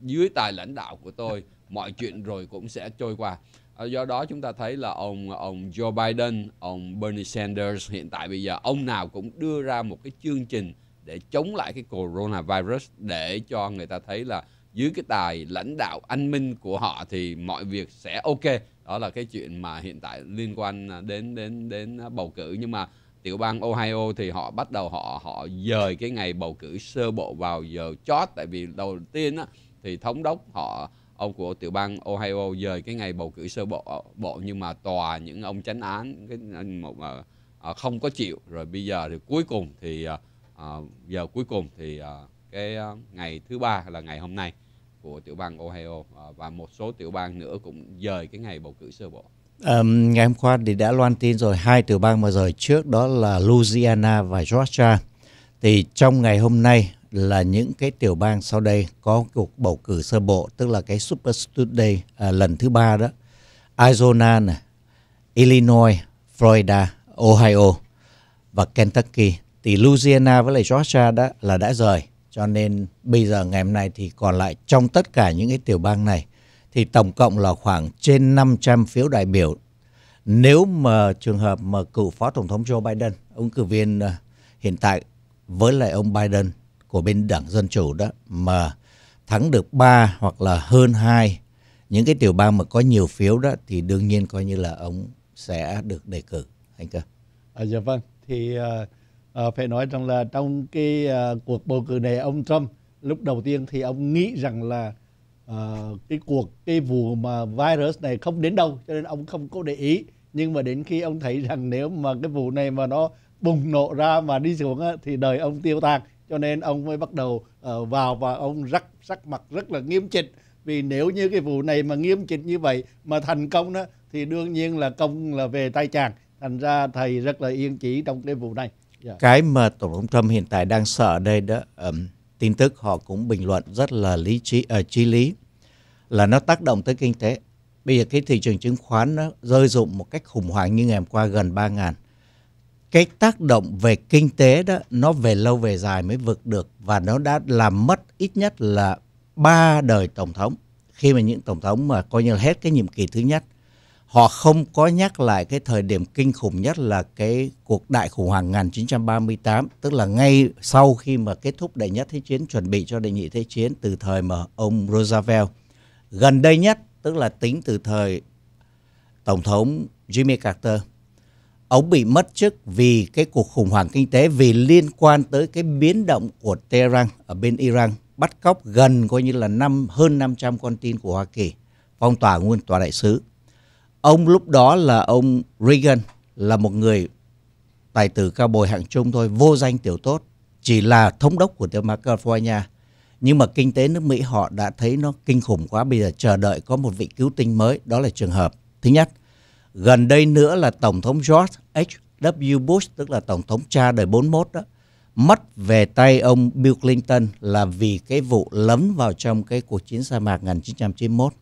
dưới tài lãnh đạo của tôi mọi chuyện rồi cũng sẽ trôi qua à, do đó chúng ta thấy là ông ông Joe Biden ông Bernie Sanders hiện tại bây giờ ông nào cũng đưa ra một cái chương trình để chống lại cái coronavirus để cho người ta thấy là dưới cái tài lãnh đạo anh minh của họ thì mọi việc sẽ ok đó là cái chuyện mà hiện tại liên quan à, đến đến đến bầu cử nhưng mà tiểu bang Ohio thì họ bắt đầu họ họ dời cái ngày bầu cử sơ bộ vào giờ chót tại vì đầu tiên á, thì thống đốc họ ông của tiểu bang Ohio dời cái ngày bầu cử sơ bộ ờ, bộ nhưng mà tòa những ông chánh án cái à, một à, không có chịu rồi bây giờ thì cuối cùng thì à, giờ cuối cùng thì à, cái ngày thứ ba là ngày hôm nay của tiểu bang Ohio à, và một số tiểu bang nữa cũng dời cái ngày bầu cử sơ bộ. Um, ngày hôm qua thì đã loan tin rồi hai tiểu bang mà rời trước đó là Louisiana và Georgia. Thì trong ngày hôm nay là những cái tiểu bang sau đây có cuộc bầu cử sơ bộ tức là cái Super Tuesday à, lần thứ ba đó. Arizona này, Illinois, Florida, Ohio và Kentucky thì Louisiana với lại Georgia đó là đã rời cho nên bây giờ ngày hôm nay thì còn lại trong tất cả những cái tiểu bang này thì tổng cộng là khoảng trên 500 phiếu đại biểu. Nếu mà trường hợp mà cựu phó tổng thống Joe Biden, ông cử viên ờ, hiện tại với lại ông Biden của bên Đảng Dân Chủ đó mà thắng được 3 hoặc là hơn 2 những cái tiểu bang mà có nhiều phiếu đó thì đương nhiên coi như là ông sẽ được đề cử anh cơ. À, dạ vâng. Thì uh, à, phải nói rằng là trong cái à, cuộc bầu cử này ông Trump lúc đầu tiên thì ông nghĩ rằng là à, cái cuộc cái vụ mà virus này không đến đâu cho nên ông không có để ý nhưng mà đến khi ông thấy rằng nếu mà cái vụ này mà nó bùng nổ ra mà đi xuống á, thì đời ông tiêu tan cho nên ông mới bắt đầu uh, vào và ông rắc sắc mặt rất là nghiêm chỉnh vì nếu như cái vụ này mà nghiêm chỉnh như vậy mà thành công đó thì đương nhiên là công là về tay chàng thành ra thầy rất là yên chỉ trong cái vụ này Yeah. Dạ. Cái mà Tổng thống Trump hiện tại đang sợ đây đó, um, tin tức họ cũng bình luận rất là lý trí, uh, ờ, trí lý, là nó tác động tới kinh tế. Bây giờ cái thị trường chứng khoán nó rơi rụng một cách khủng hoảng như ngày hôm qua gần 3 ngàn. Cái tác động về kinh tế đó, nó về lâu về dài mới vượt được và nó đã làm mất ít nhất là ba đời Tổng thống. Khi mà những Tổng thống mà coi như là hết cái nhiệm kỳ thứ nhất Họ không có nhắc lại cái thời điểm kinh khủng nhất là cái cuộc đại khủng hoảng 1938, tức là ngay sau khi mà kết thúc đệ nhất thế chiến chuẩn bị cho đệ nhị thế chiến từ thời mà ông Roosevelt. Gần đây nhất, tức là tính từ thời Tổng thống Jimmy Carter ông bị mất chức vì cái cuộc khủng hoảng kinh tế vì liên quan tới cái biến động của Tehran ở bên Iran bắt cóc gần coi như là năm hơn 500 con tin của Hoa Kỳ phong tỏa nguyên tòa đại sứ Ông lúc đó là ông Reagan là một người tài tử cao bồi hạng trung thôi, vô danh tiểu tốt, chỉ là thống đốc của tiểu bang California. Nhưng mà kinh tế nước Mỹ họ đã thấy nó kinh khủng quá, bây giờ chờ đợi có một vị cứu tinh mới, đó là trường hợp thứ nhất. Gần đây nữa là Tổng thống George H.W. Bush, tức là Tổng thống cha đời 41 đó, mất về tay ông Bill Clinton là vì cái vụ lấn vào trong cái cuộc chiến sa mạc 1991.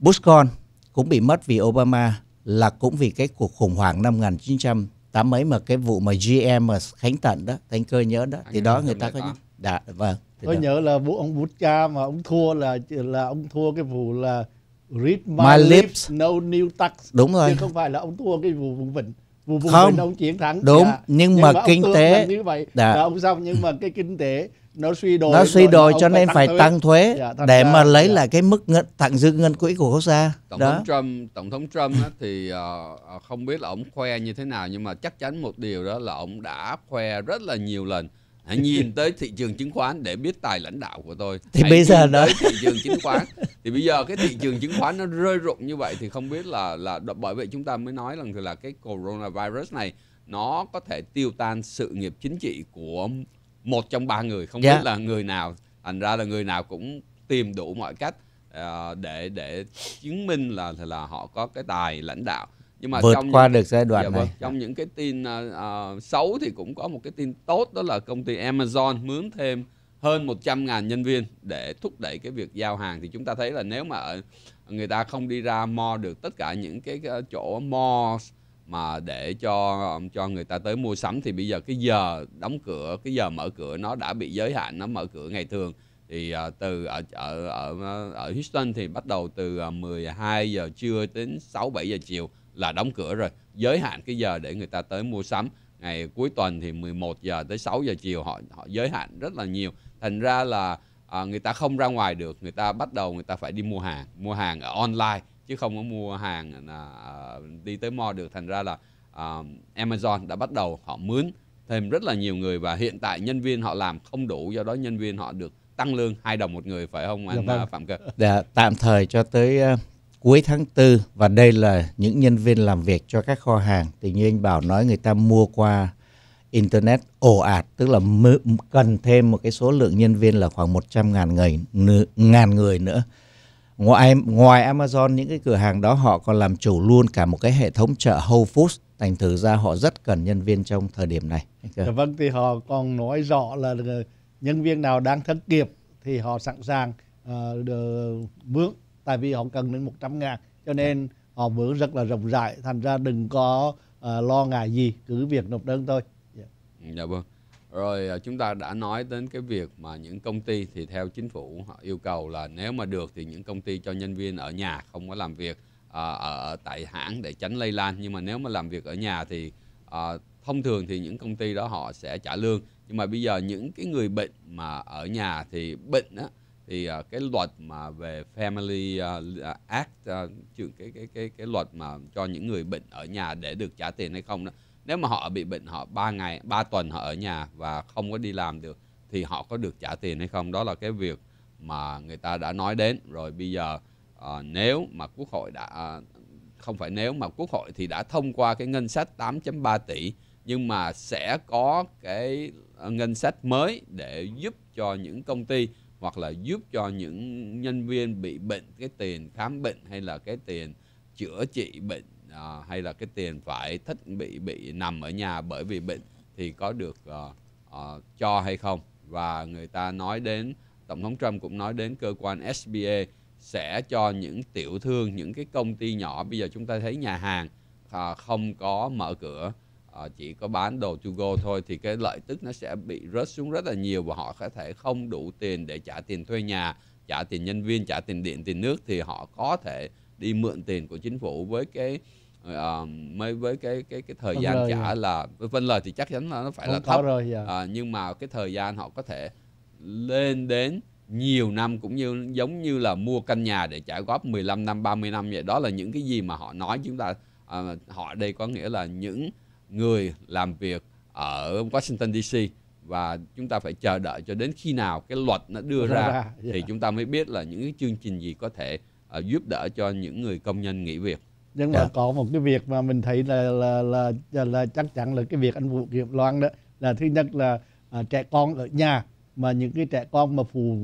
Bush con cũng bị mất vì Obama là cũng vì cái cuộc khủng hoảng năm 1980 mấy mà cái vụ mà GM mà Khánh Tận đó, Thanh Cơ nhớ đó, Anh dạ, vâng, thì đó người ta có nhớ. Đã, vâng. Tôi đó. nhớ là vụ ông Bút cha mà ông thua là là ông thua cái vụ là Read my, my lips. lips, no new tax. Đúng rồi. Chứ không phải là ông thua cái vụ vùng vịnh vụ vùng vịnh ông chiến thắng. Đúng, dạ. nhưng, nhưng mà, mà kinh tế như vậy, đã. Dạ. Là dạ, ông xong nhưng mà cái kinh tế nó nursery đồi, suy đồi cho nên phải tăng, tăng thuế yeah, dạ, để ra, mà lấy yeah. Dạ. lại cái mức ngân, thặng dư ngân quỹ của quốc gia. Tổng đó. thống Trump, tổng thống Trump á, thì uh, không biết là ông khoe như thế nào nhưng mà chắc chắn một điều đó là ông đã khoe rất là nhiều lần. Hãy nhìn tới thị trường chứng khoán để biết tài lãnh đạo của tôi. Thì Hãy bây giờ đó thị trường chứng khoán. thì bây giờ cái thị trường chứng khoán nó rơi rụng như vậy thì không biết là là bởi vậy chúng ta mới nói rằng là cái coronavirus này nó có thể tiêu tan sự nghiệp chính trị của một trong ba người không yeah. Dạ. biết là người nào thành ra là người nào cũng tìm đủ mọi cách uh, để để chứng minh là là họ có cái tài lãnh đạo nhưng mà vượt trong qua những, được giai đoạn dạ, này vâng, trong những cái tin uh, uh, xấu thì cũng có một cái tin tốt đó là công ty Amazon mướn thêm hơn 100.000 nhân viên để thúc đẩy cái việc giao hàng thì chúng ta thấy là nếu mà người ta không đi ra mo được tất cả những cái chỗ mo mà để cho cho người ta tới mua sắm thì bây giờ cái giờ đóng cửa cái giờ mở cửa nó đã bị giới hạn nó mở cửa ngày thường thì à, từ ở ở ở ờ, ở Houston thì bắt đầu từ 12 à, giờ trưa đến 6 7 giờ chiều là đóng cửa rồi giới hạn cái giờ để người ta tới mua sắm ngày cuối tuần thì 11 giờ tới 6 giờ chiều họ họ giới hạn rất là nhiều thành ra là à, người ta không ra ngoài được người ta bắt đầu người ta phải đi mua hàng mua hàng ở online chứ không có mua hàng là à, đi tới mall được thành ra là à, Amazon đã bắt đầu họ mướn thêm rất là nhiều người và hiện tại nhân viên họ làm không đủ do đó nhân viên họ được tăng lương hai đồng một người phải không anh dạ vâng. à, Phạm Cơ? Dạ, tạm thời cho tới uh, cuối tháng 4 và đây là những nhân viên làm việc cho các kho hàng thì như anh Bảo nói người ta mua qua internet ồ ạt tức là cần thêm một cái số lượng nhân viên là khoảng 100 ngàn người ngàn người nữa ngoài ngoài Amazon những cái cửa hàng đó họ còn làm chủ luôn cả một cái hệ thống chợ Whole Foods thành thử ra họ rất cần nhân viên trong thời điểm này. Dạ, vâng thì họ còn nói rõ là nhân viên nào đang thất nghiệp thì họ sẵn sàng uh, mướn tại vì họ cần đến 100 ngàn cho dạ. nên họ mướn rất là rộng rãi thành ra đừng có uh, lo ngại gì cứ việc nộp đơn thôi. Dạ, dạ vâng rồi à, chúng ta đã nói đến cái việc mà những công ty thì theo chính phủ họ yêu cầu là nếu mà được thì những công ty cho nhân viên ở nhà không có làm việc à, ở, tại hãng để tránh lây lan nhưng mà nếu mà làm việc ở nhà thì à, thông thường thì những công ty đó họ sẽ trả lương nhưng mà bây giờ những cái người bệnh mà ở nhà thì bệnh á thì à, cái luật mà về Family à, à, Act à, cái cái cái cái luật mà cho những người bệnh ở nhà để được trả tiền hay không đó nếu mà họ bị bệnh họ 3 ngày 3 tuần họ ở nhà và không có đi làm được thì họ có được trả tiền hay không đó là cái việc mà người ta đã nói đến rồi bây giờ à, nếu mà quốc hội đã à, không phải nếu mà quốc hội thì đã thông qua cái ngân sách 8.3 tỷ nhưng mà sẽ có cái ờ, ngân sách mới để giúp cho những công ty hoặc là giúp cho những nhân viên bị bệnh cái tiền khám bệnh hay là cái tiền chữa trị bệnh à, hay là cái tiền phải thích bị bị nằm ở nhà bởi vì bệnh thì có được à, à, cho hay không và người ta nói đến tổng thống Trump cũng nói đến cơ quan SBA sẽ cho những tiểu thương những cái công ty nhỏ bây giờ chúng ta thấy nhà hàng à, không có mở cửa à, chỉ có bán đồ to go thôi thì cái lợi tức nó sẽ bị rớt xuống rất là nhiều và họ có thể không đủ tiền để trả tiền thuê nhà trả tiền nhân viên trả tiền điện tiền nước thì họ có thể đi mượn tiền của chính phủ với cái uh, mới với cái cái cái thời gian trả rồi. là phân lời thì chắc chắn là nó phải Không là thấp rồi, dạ. uh, nhưng mà cái thời gian họ có thể lên đến nhiều năm cũng như giống như là mua căn nhà để trả góp 15 năm 30 năm vậy đó là những cái gì mà họ nói chúng ta uh, họ đây có nghĩa là những người làm việc ở Washington DC và chúng ta phải chờ đợi cho đến khi nào cái luật nó đưa ra, ra yeah. thì dạ. chúng ta mới biết là những cái chương trình gì có thể uh, giúp đỡ cho những người công nhân nghỉ việc nhưng mà yeah. Dạ. có một cái việc mà mình thấy là là là là, là chắc chắn là cái việc anh Vũ Kiệm Loan đó là thứ nhất là à, trẻ con ở nhà mà những cái trẻ con mà phù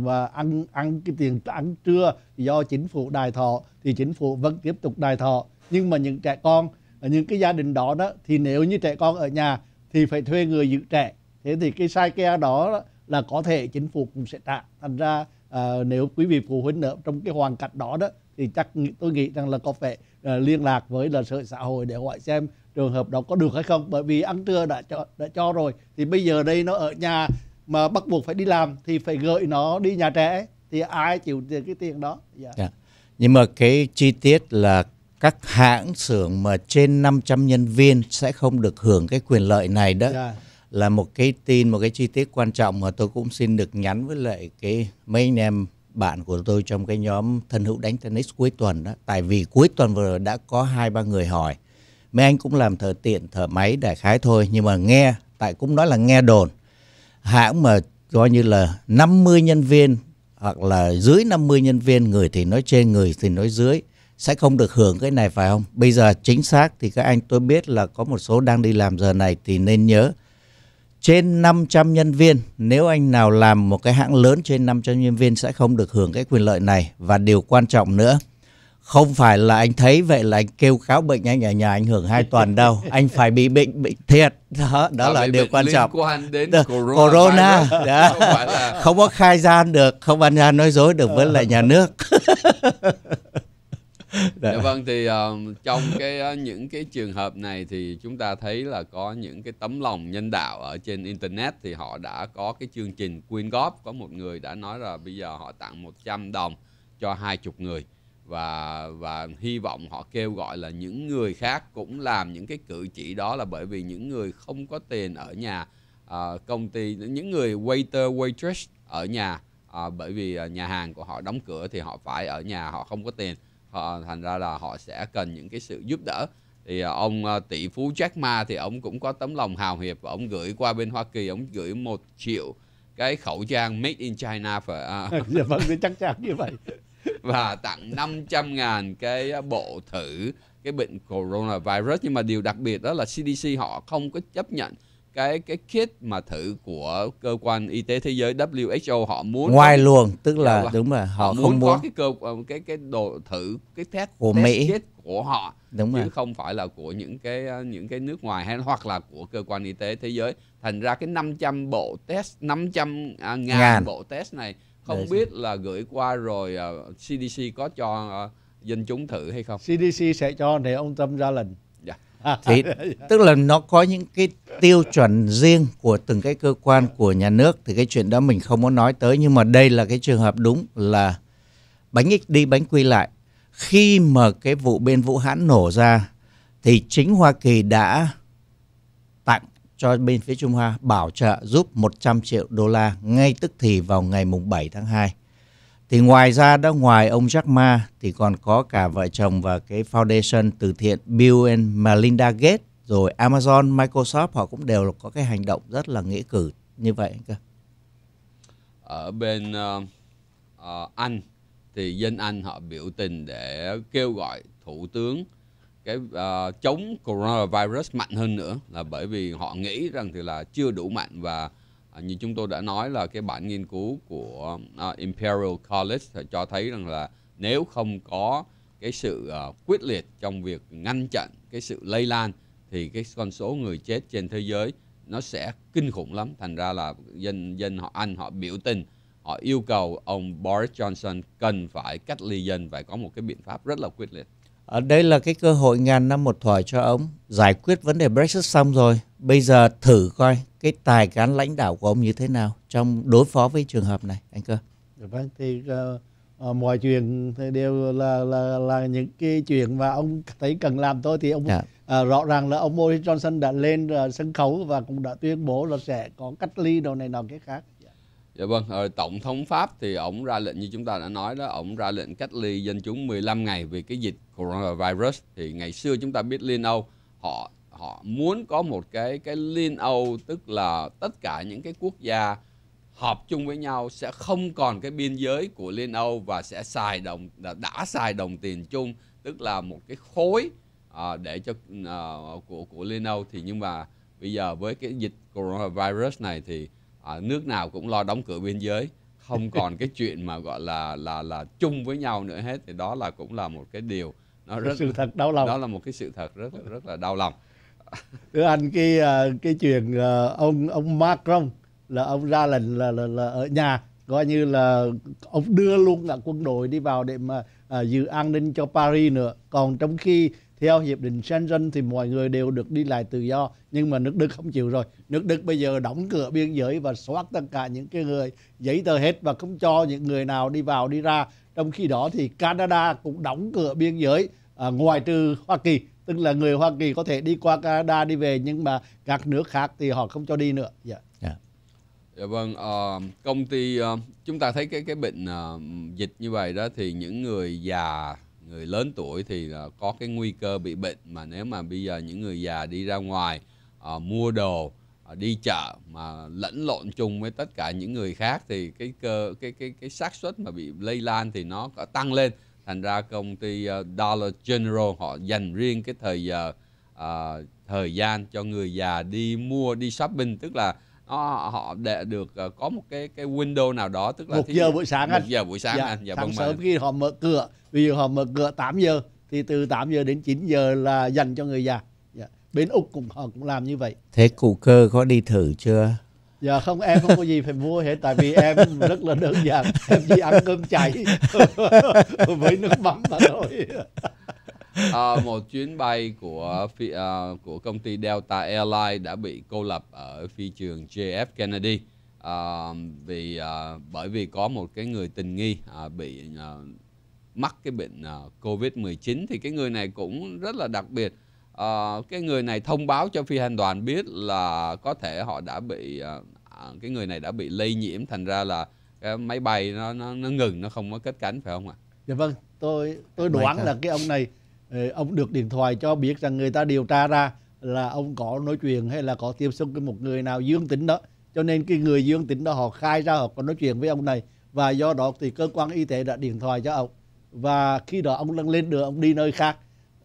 và ờ, ăn ăn cái tiền ăn trưa do chính phủ đài thọ thì chính phủ vẫn tiếp tục đài thọ nhưng mà những trẻ con ở những cái gia đình đó đó thì nếu như trẻ con ở nhà thì phải thuê người giữ trẻ thế thì cái sai kia đó là có thể chính phủ cũng sẽ trả thành ra à, nếu quý vị phụ huynh ở trong cái hoàn cảnh đó đó thì chắc tôi nghĩ rằng là có phải uh, liên lạc với là sở xã hội để hỏi xem trường hợp đó có được hay không bởi vì ăn trưa đã cho đã cho rồi thì bây giờ đây nó ở nhà mà bắt buộc phải đi làm thì phải gợi nó đi nhà trẻ thì ai chịu tiền cái tiền đó yeah. Dạ. Yeah. Dạ. nhưng mà cái chi tiết là các hãng xưởng mà trên 500 nhân viên sẽ không được hưởng cái quyền lợi này đó yeah. Dạ. là một cái tin một cái chi tiết quan trọng mà tôi cũng xin được nhắn với lại cái mấy anh em bạn của tôi trong cái nhóm thân hữu đánh tennis cuối tuần đó tại vì cuối tuần vừa rồi đã có hai ba người hỏi mấy anh cũng làm thợ tiện thợ máy đại khái thôi nhưng mà nghe tại cũng nói là nghe đồn hãng mà coi như là 50 nhân viên hoặc là dưới 50 nhân viên người thì nói trên người thì nói dưới sẽ không được hưởng cái này phải không? Bây giờ chính xác thì các anh tôi biết là có một số đang đi làm giờ này thì nên nhớ trên 500 nhân viên nếu anh nào làm một cái hãng lớn trên 500 nhân viên sẽ không được hưởng cái quyền lợi này và điều quan trọng nữa không phải là anh thấy vậy là anh kêu cáo bệnh anh ở nhà anh hưởng hai tuần đâu anh phải bị bệnh bệnh thiệt đó đó à, là điều quan trọng quan đến được, corona, corona đó. Không, là... không có khai gian được không ăn ra nói dối được với lại nhà nước Dạ, dạ vâng, vâng. thì um, trong cái những cái trường hợp này thì chúng ta thấy là có những cái tấm lòng nhân đạo ở trên internet thì họ đã có cái chương trình quyên góp có một người đã nói là bây giờ họ tặng 100 đồng cho hai chục người và và hy vọng họ kêu gọi là những người khác cũng làm những cái cử chỉ đó là bởi vì những người không có tiền ở nhà uh, công ty những người waiter waitress ở nhà uh, bởi vì nhà hàng của họ đóng cửa thì họ phải ở nhà họ không có tiền họ ờ, thành ra là họ sẽ cần những cái sự giúp đỡ thì ờ, ông ờ, tỷ phú Jack Ma thì ông cũng có tấm lòng hào hiệp và ông gửi qua bên Hoa Kỳ ông gửi một triệu cái khẩu trang made in China phải à. dạ vâng chắc chắn như vậy và tặng 500 ngàn cái bộ thử cái bệnh coronavirus nhưng mà điều đặc biệt đó là CDC họ không có chấp nhận cái cái kit mà thử của cơ quan y tế thế giới WHO họ muốn ngoài luồng tức là, dạ vâng. đúng rồi họ, họ muốn không muốn có cái cơ ờ, cái cái đồ thử cái test của test Mỹ kit của họ đúng chứ rồi. không phải là của những cái ờ, những cái nước ngoài hay hoặc là của cơ quan y tế thế giới thành ra cái 500 bộ test 500 à, ngàn, ngàn bộ test này không Đấy biết sao? là gửi qua rồi uh, ờ, CDC có cho uh, dân chúng thử hay không CDC sẽ cho thì ông Tâm ra lần thì tức là nó có những cái tiêu chuẩn riêng của từng cái cơ quan của nhà nước thì cái chuyện đó mình không muốn nói tới nhưng mà đây là cái trường hợp đúng là bánh ít đi bánh quy lại khi mà cái vụ bên Vũ Hãn nổ ra thì chính Hoa Kỳ đã tặng cho bên phía Trung Hoa bảo trợ giúp 100 triệu đô la ngay tức thì vào ngày mùng 7 tháng 2 thì ngoài ra đó ngoài ông Jack Ma thì còn có cả vợ chồng và cái foundation từ thiện Bill and Melinda Gates rồi Amazon, Microsoft họ cũng đều có cái hành động rất là nghĩa cử như vậy cơ. Ở bên uh, uh, Anh thì dân Anh họ biểu tình để kêu gọi thủ tướng cái uh, chống coronavirus mạnh hơn nữa là bởi vì họ nghĩ rằng thì là chưa đủ mạnh và À, như chúng tôi đã nói là cái bản nghiên cứu của à, Imperial College cho thấy rằng là nếu không có cái sự à, quyết liệt trong việc ngăn chặn cái sự lây lan thì cái con số người chết trên thế giới nó sẽ kinh khủng lắm thành ra là dân dân họ anh họ biểu tình họ yêu cầu ông Boris Johnson cần phải cách ly dân phải có một cái biện pháp rất là quyết liệt ở ờ, đây là cái cơ hội ngàn năm một thỏi cho ông giải quyết vấn đề Brexit xong rồi bây giờ thử coi cái tài cán lãnh đạo của ông như thế nào trong đối phó với trường hợp này anh cơ vâng thì uh, mọi chuyện thì đều là là là những cái chuyện mà ông thấy cần làm thôi thì ông yeah. Dạ. uh, rõ ràng là ông Boris Johnson đã lên uh, sân khấu và cũng đã tuyên bố là sẽ có cách ly đồ này nọ cái khác Dạ vâng, ờ, Tổng thống Pháp thì ổng ra lệnh như chúng ta đã nói đó, ổng ra lệnh cách ly dân chúng 15 ngày vì cái dịch coronavirus. Thì ngày xưa chúng ta biết Liên Âu, họ họ muốn có một cái cái Liên Âu tức là tất cả những cái quốc gia họp chung với nhau sẽ không còn cái biên giới của Liên Âu và sẽ xài đồng đã xài đồng tiền chung tức là một cái khối à, để cho à, của của Liên Âu thì nhưng mà bây giờ với cái dịch coronavirus này thì à, nước nào cũng lo đóng cửa biên giới không còn cái chuyện mà gọi là là là chung với nhau nữa hết thì đó là cũng là một cái điều nó rất sự thật đau lòng đó là một cái sự thật rất rất là đau lòng thưa anh cái à, cái chuyện à, ông ông Macron là ông ra lệnh là, là là ở nhà coi như là ông đưa luôn cả quân đội đi vào để mà à, giữ an ninh cho Paris nữa còn trong khi theo hiệp định Schengen thì mọi người đều được đi lại tự do nhưng mà nước Đức không chịu rồi nước Đức bây giờ đóng cửa biên giới và xóa tất cả những cái người giấy tờ hết và không cho những người nào đi vào đi ra trong khi đó thì Canada cũng đóng cửa biên giới à, ngoài trừ Hoa Kỳ tức là người Hoa Kỳ có thể đi qua Canada đi về nhưng mà các nước khác thì họ không cho đi nữa. Yeah. Dạ. Dạ. dạ vâng, uh, công ty uh, chúng ta thấy cái cái bệnh uh, dịch như vậy đó thì những người già người lớn tuổi thì là có cái nguy cơ bị bệnh mà nếu mà bây giờ những người già đi ra ngoài à, mua đồ à, đi chợ mà lẫn lộn chung với tất cả những người khác thì cái cơ cái cái cái xác suất mà bị lây lan thì nó có tăng lên thành ra công ty uh, Dollar General họ dành riêng cái thời giờ uh, thời gian cho người già đi mua đi shopping tức là nó ờ, họ để được ờ, có một cái cái window nào đó tức là một giờ buổi sáng anh một giờ buổi sáng dạ, anh dạ, sáng vâng, vâng. sớm mà. khi họ mở cửa ví dụ họ mở cửa 8 giờ thì từ 8 giờ đến 9 giờ là dành cho người già dạ. bên úc cũng họ cũng làm như vậy thế cụ cơ có đi thử chưa dạ không em không có gì phải mua hết tại vì em rất là đơn giản em chỉ ăn cơm chảy với nước mắm mà thôi à, một chuyến bay của phi, à, của công ty Delta Airlines đã bị cô lập ở phi trường JF Kennedy à, vì à, bởi vì có một cái người tình nghi à, bị à, mắc cái bệnh à, COVID-19 thì cái người này cũng rất là đặc biệt. À, cái người này thông báo cho phi hành đoàn biết là có thể họ đã bị à, cái người này đã bị lây nhiễm thành ra là cái máy bay nó nó nó ngừng nó không có kết cánh phải không ạ? Dạ vâng, tôi tôi đoán là cái ông này Ờ, ông được điện thoại cho biết rằng người ta điều tra ra là ông có nói chuyện hay là có tiếp xúc với một người nào dương tính đó cho nên cái người dương tính đó họ khai ra họ có nói chuyện với ông này và do đó thì cơ quan y tế đã điện thoại cho ông và khi đó ông đang lên đường ông đi nơi khác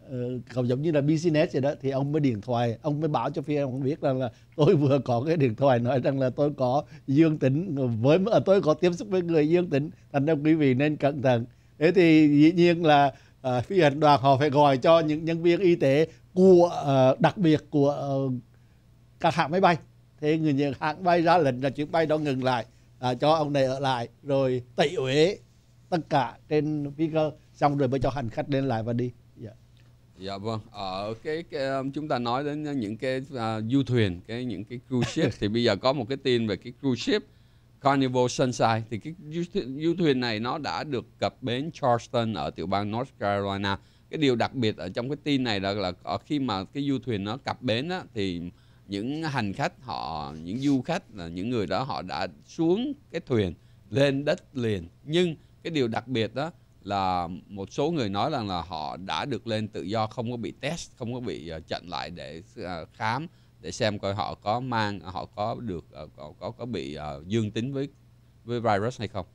ờ, còn giống như là business vậy đó thì ông mới điện thoại ông mới báo cho phía em biết rằng là tôi vừa có cái điện thoại nói rằng là tôi có dương tính với à, tôi có tiếp xúc với người dương tính thành ra quý vị nên cẩn thận thế thì dĩ nhiên là uh, ờ, phi hành đoàn họ phải gọi cho những nhân viên y tế của ờ, đặc biệt của ờ, các hãng máy bay thế người những hãng bay ra lệnh là chuyến bay đó ngừng lại uh, cho ông này ở lại rồi tẩy uế tất cả trên phi cơ xong rồi mới cho hành khách lên lại và đi Dạ, dạ vâng, ở cái, cái um, chúng ta nói đến những cái uh, du thuyền, cái những cái cruise ship thì bây giờ có một cái tin về cái cruise ship Carnival Sunshine thì cái du thuyền này nó đã được cập bến Charleston ở tiểu bang North Carolina. Cái điều đặc biệt ở trong cái tin này là là khi mà cái du thuyền nó cập bến á, thì những hành khách họ những du khách là những người đó họ đã xuống cái thuyền lên đất liền nhưng cái điều đặc biệt đó là một số người nói rằng là họ đã được lên tự do không có bị test không có bị ờ, chặn lại để ờ, khám để xem coi họ có mang họ có được ờ, có có, có bị uh, dương tính với với virus hay không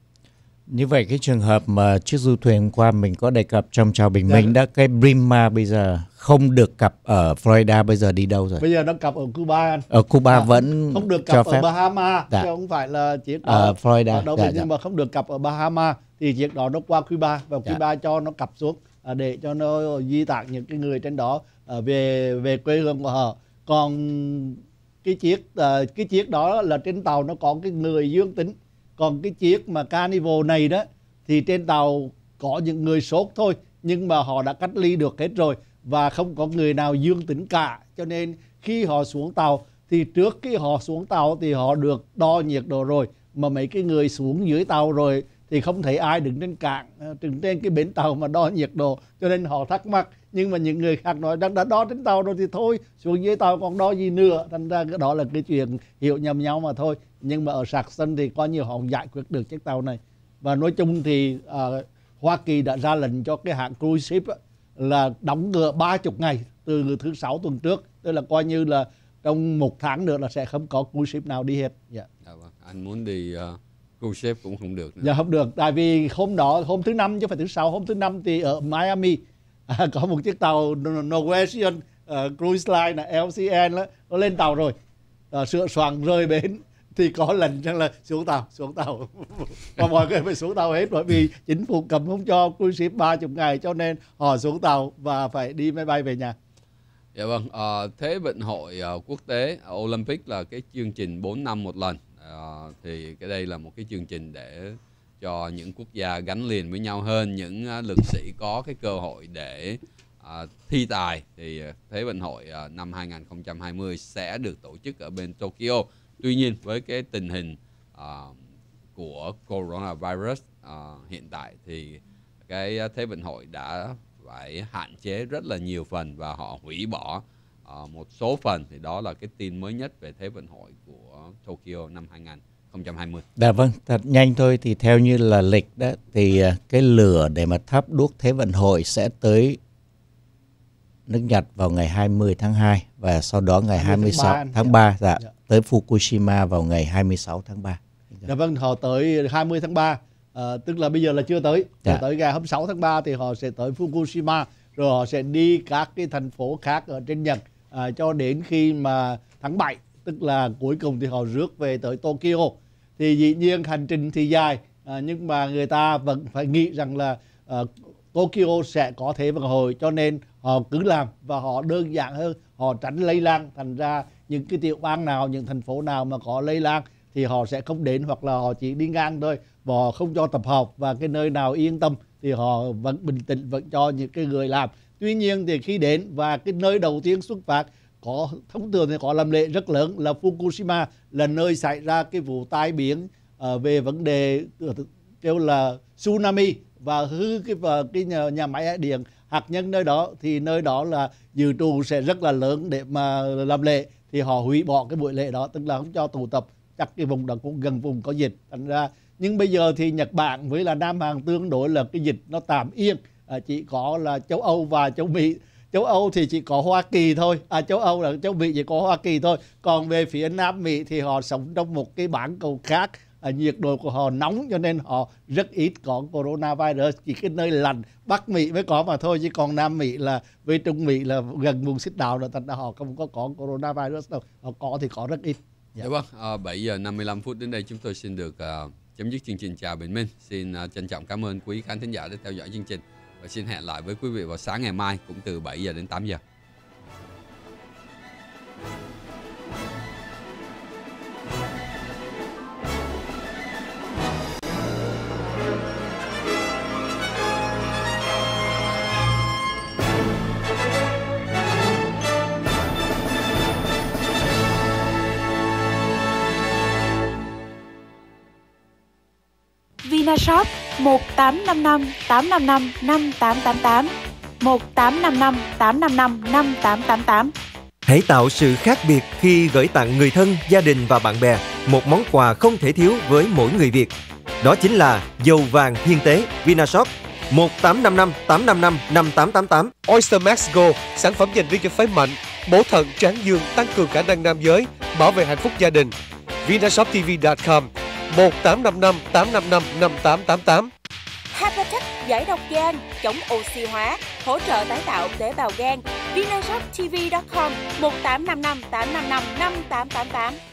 như vậy cái trường hợp mà chiếc du thuyền hôm qua mình có đề cập trong chào bình dạ. minh đã cái Brima bây giờ không được cặp ở Florida bây giờ đi đâu rồi? Bây giờ nó cặp ở Cuba anh. Ở Cuba à, vẫn không được cặp cho ở phép. Bahama dạ. chứ không phải là chiếc đó ở Florida. Đâu dạ, nhưng dạ. mà không được cặp ở Bahama thì chiếc đó nó qua Cuba và dạ. Cuba dạ. cho nó cặp xuống ờ, để cho nó di tản những cái người trên đó về về quê hương của họ còn cái chiếc ờ, cái chiếc đó là trên tàu nó có cái người dương tính còn cái chiếc mà carnival này đó thì trên tàu có những người sốt thôi nhưng mà họ đã cách ly được hết rồi và không có người nào dương tính cả cho nên khi họ xuống tàu thì trước khi họ xuống tàu thì họ được đo nhiệt độ rồi mà mấy cái người xuống dưới tàu rồi thì không thấy ai đứng trên cạn, ờ, đứng trên cái bến tàu mà đo nhiệt độ cho nên họ thắc mắc nhưng mà những người khác nói đang đã đo trên tàu rồi thì thôi xuống dưới tàu còn đo gì nữa thành ra cái đó là cái chuyện hiểu nhầm nhau mà thôi nhưng mà ở Saxon thì coi như họ giải quyết được chiếc tàu này và nói chung thì à, Hoa Kỳ đã ra lệnh cho cái hãng cruise ship là đóng cửa 30 ngày từ thứ sáu tuần trước tức là coi như là trong một tháng nữa là sẽ không có cruise ship nào đi hết. Yeah. Dạ. dạ vâng. Anh muốn đi uh, cô sếp cũng không được nữa. dạ không được tại vì hôm đó hôm thứ năm chứ phải thứ sáu hôm thứ năm thì ở Miami à, có một chiếc tàu Norwegian ờ, Cruise Line là LCN đó, nó lên tàu rồi à, sửa soạn rơi bến thì có lần rằng là xuống tàu xuống tàu và mọi người phải xuống tàu hết bởi vì chính phủ cầm không cho cruise ship 30 ngày cho nên họ xuống tàu và phải đi máy bay về nhà Dạ vâng, à, Thế vận hội quốc tế Olympic là cái chương trình 4 năm một lần Ờ, thì cái đây là một cái chương trình để cho những quốc gia gắn liền với nhau hơn những à, lực sĩ có cái cơ hội để à, thi tài thì à, Thế vận hội à, năm 2020 sẽ được tổ chức ở bên Tokyo. Tuy nhiên với cái tình hình à, của coronavirus à, hiện tại thì cái à, Thế vận hội đã phải hạn chế rất là nhiều phần và họ hủy bỏ à, một số phần thì đó là cái tin mới nhất về Thế vận hội của ở Tokyo năm 2020. Dạ vâng, thật nhanh thôi thì theo như là lịch đó thì à, cái lửa để mà thắp đuốc Thế vận hội sẽ tới nước Nhật vào ngày 20 tháng 2 và sau đó ngày 26 tháng 3, tháng 3 dạ. dạ, dạ tới Fukushima vào ngày 26 tháng 3. Dạ vâng, họ tới 20 tháng 3 à, tức là bây giờ là chưa tới dạ. tới ngày 26 tháng 3 thì họ sẽ tới Fukushima rồi họ sẽ đi các cái thành phố khác ở trên Nhật à, cho đến khi mà tháng 7 tức là cuối cùng thì họ rước về tới Tokyo thì dĩ nhiên hành trình thì dài à, nhưng mà người ta vẫn phải nghĩ rằng là à, Tokyo sẽ có thế vận hồi, cho nên họ cứ làm và họ đơn giản hơn họ tránh lây lan thành ra những cái tiểu bang nào những thành phố nào mà có lây lan thì họ sẽ không đến hoặc là họ chỉ đi ngang thôi và họ không cho tập hợp và cái nơi nào yên tâm thì họ vẫn bình tĩnh vẫn cho những cái người làm tuy nhiên thì khi đến và cái nơi đầu tiên xuất phát có thông thường thì có làm lễ rất lớn là Fukushima là nơi xảy ra cái vụ tai biến uh, về vấn đề ờ, kêu là tsunami và hư cái và cái nhà, nhà máy điện hạt nhân nơi đó thì nơi đó là dự trù sẽ rất là lớn để mà làm lễ thì họ hủy bỏ cái buổi lễ đó tức là không cho tụ tập chắc cái vùng đó cũng gần vùng có dịch thành ra nhưng bây giờ thì Nhật Bản với là Nam Hàn tương đối là cái dịch nó tạm yên ờ, chỉ có là châu Âu và châu Mỹ châu Âu thì chỉ có Hoa Kỳ thôi à châu Âu là châu Mỹ chỉ có Hoa Kỳ thôi còn về phía Nam Mỹ thì họ sống trong một cái bản cầu khác à, nhiệt độ của họ nóng cho nên họ rất ít có coronavirus chỉ cái nơi lạnh Bắc Mỹ mới có mà thôi chứ còn Nam Mỹ là với Trung Mỹ là gần vùng xích đạo là thành ra họ không có có coronavirus đâu họ có thì có rất ít Dạ, dạ vâng, à, ờ, 7 giờ 55 phút đến đây chúng tôi xin được uh, chấm dứt chương trình chào Bình Minh. Xin uh, trân trọng cảm ơn quý khán thính giả đã theo dõi chương trình và xin hẹn lại với quý vị vào sáng ngày mai cũng từ 7 giờ đến 8 giờ. Vinashop 1855 855 5888 1855 855 5888. Hãy tạo sự khác biệt khi gửi tặng người thân, gia đình và bạn bè một món quà không thể thiếu với mỗi người Việt. Đó chính là dầu vàng thiên tế Vinashop 1855 855 5888. Oyster Max Go, sản phẩm dành riêng cho phái mạnh, bổ thận, tráng dương, tăng cường khả năng nam giới, bảo vệ hạnh phúc gia đình. Vinashop VinashopTV.com 1855 855 5888. Hepatech giải độc gan, chống oxy hóa, hỗ trợ tái tạo tế bào gan. Vinashop TV.com 1855 855 5888.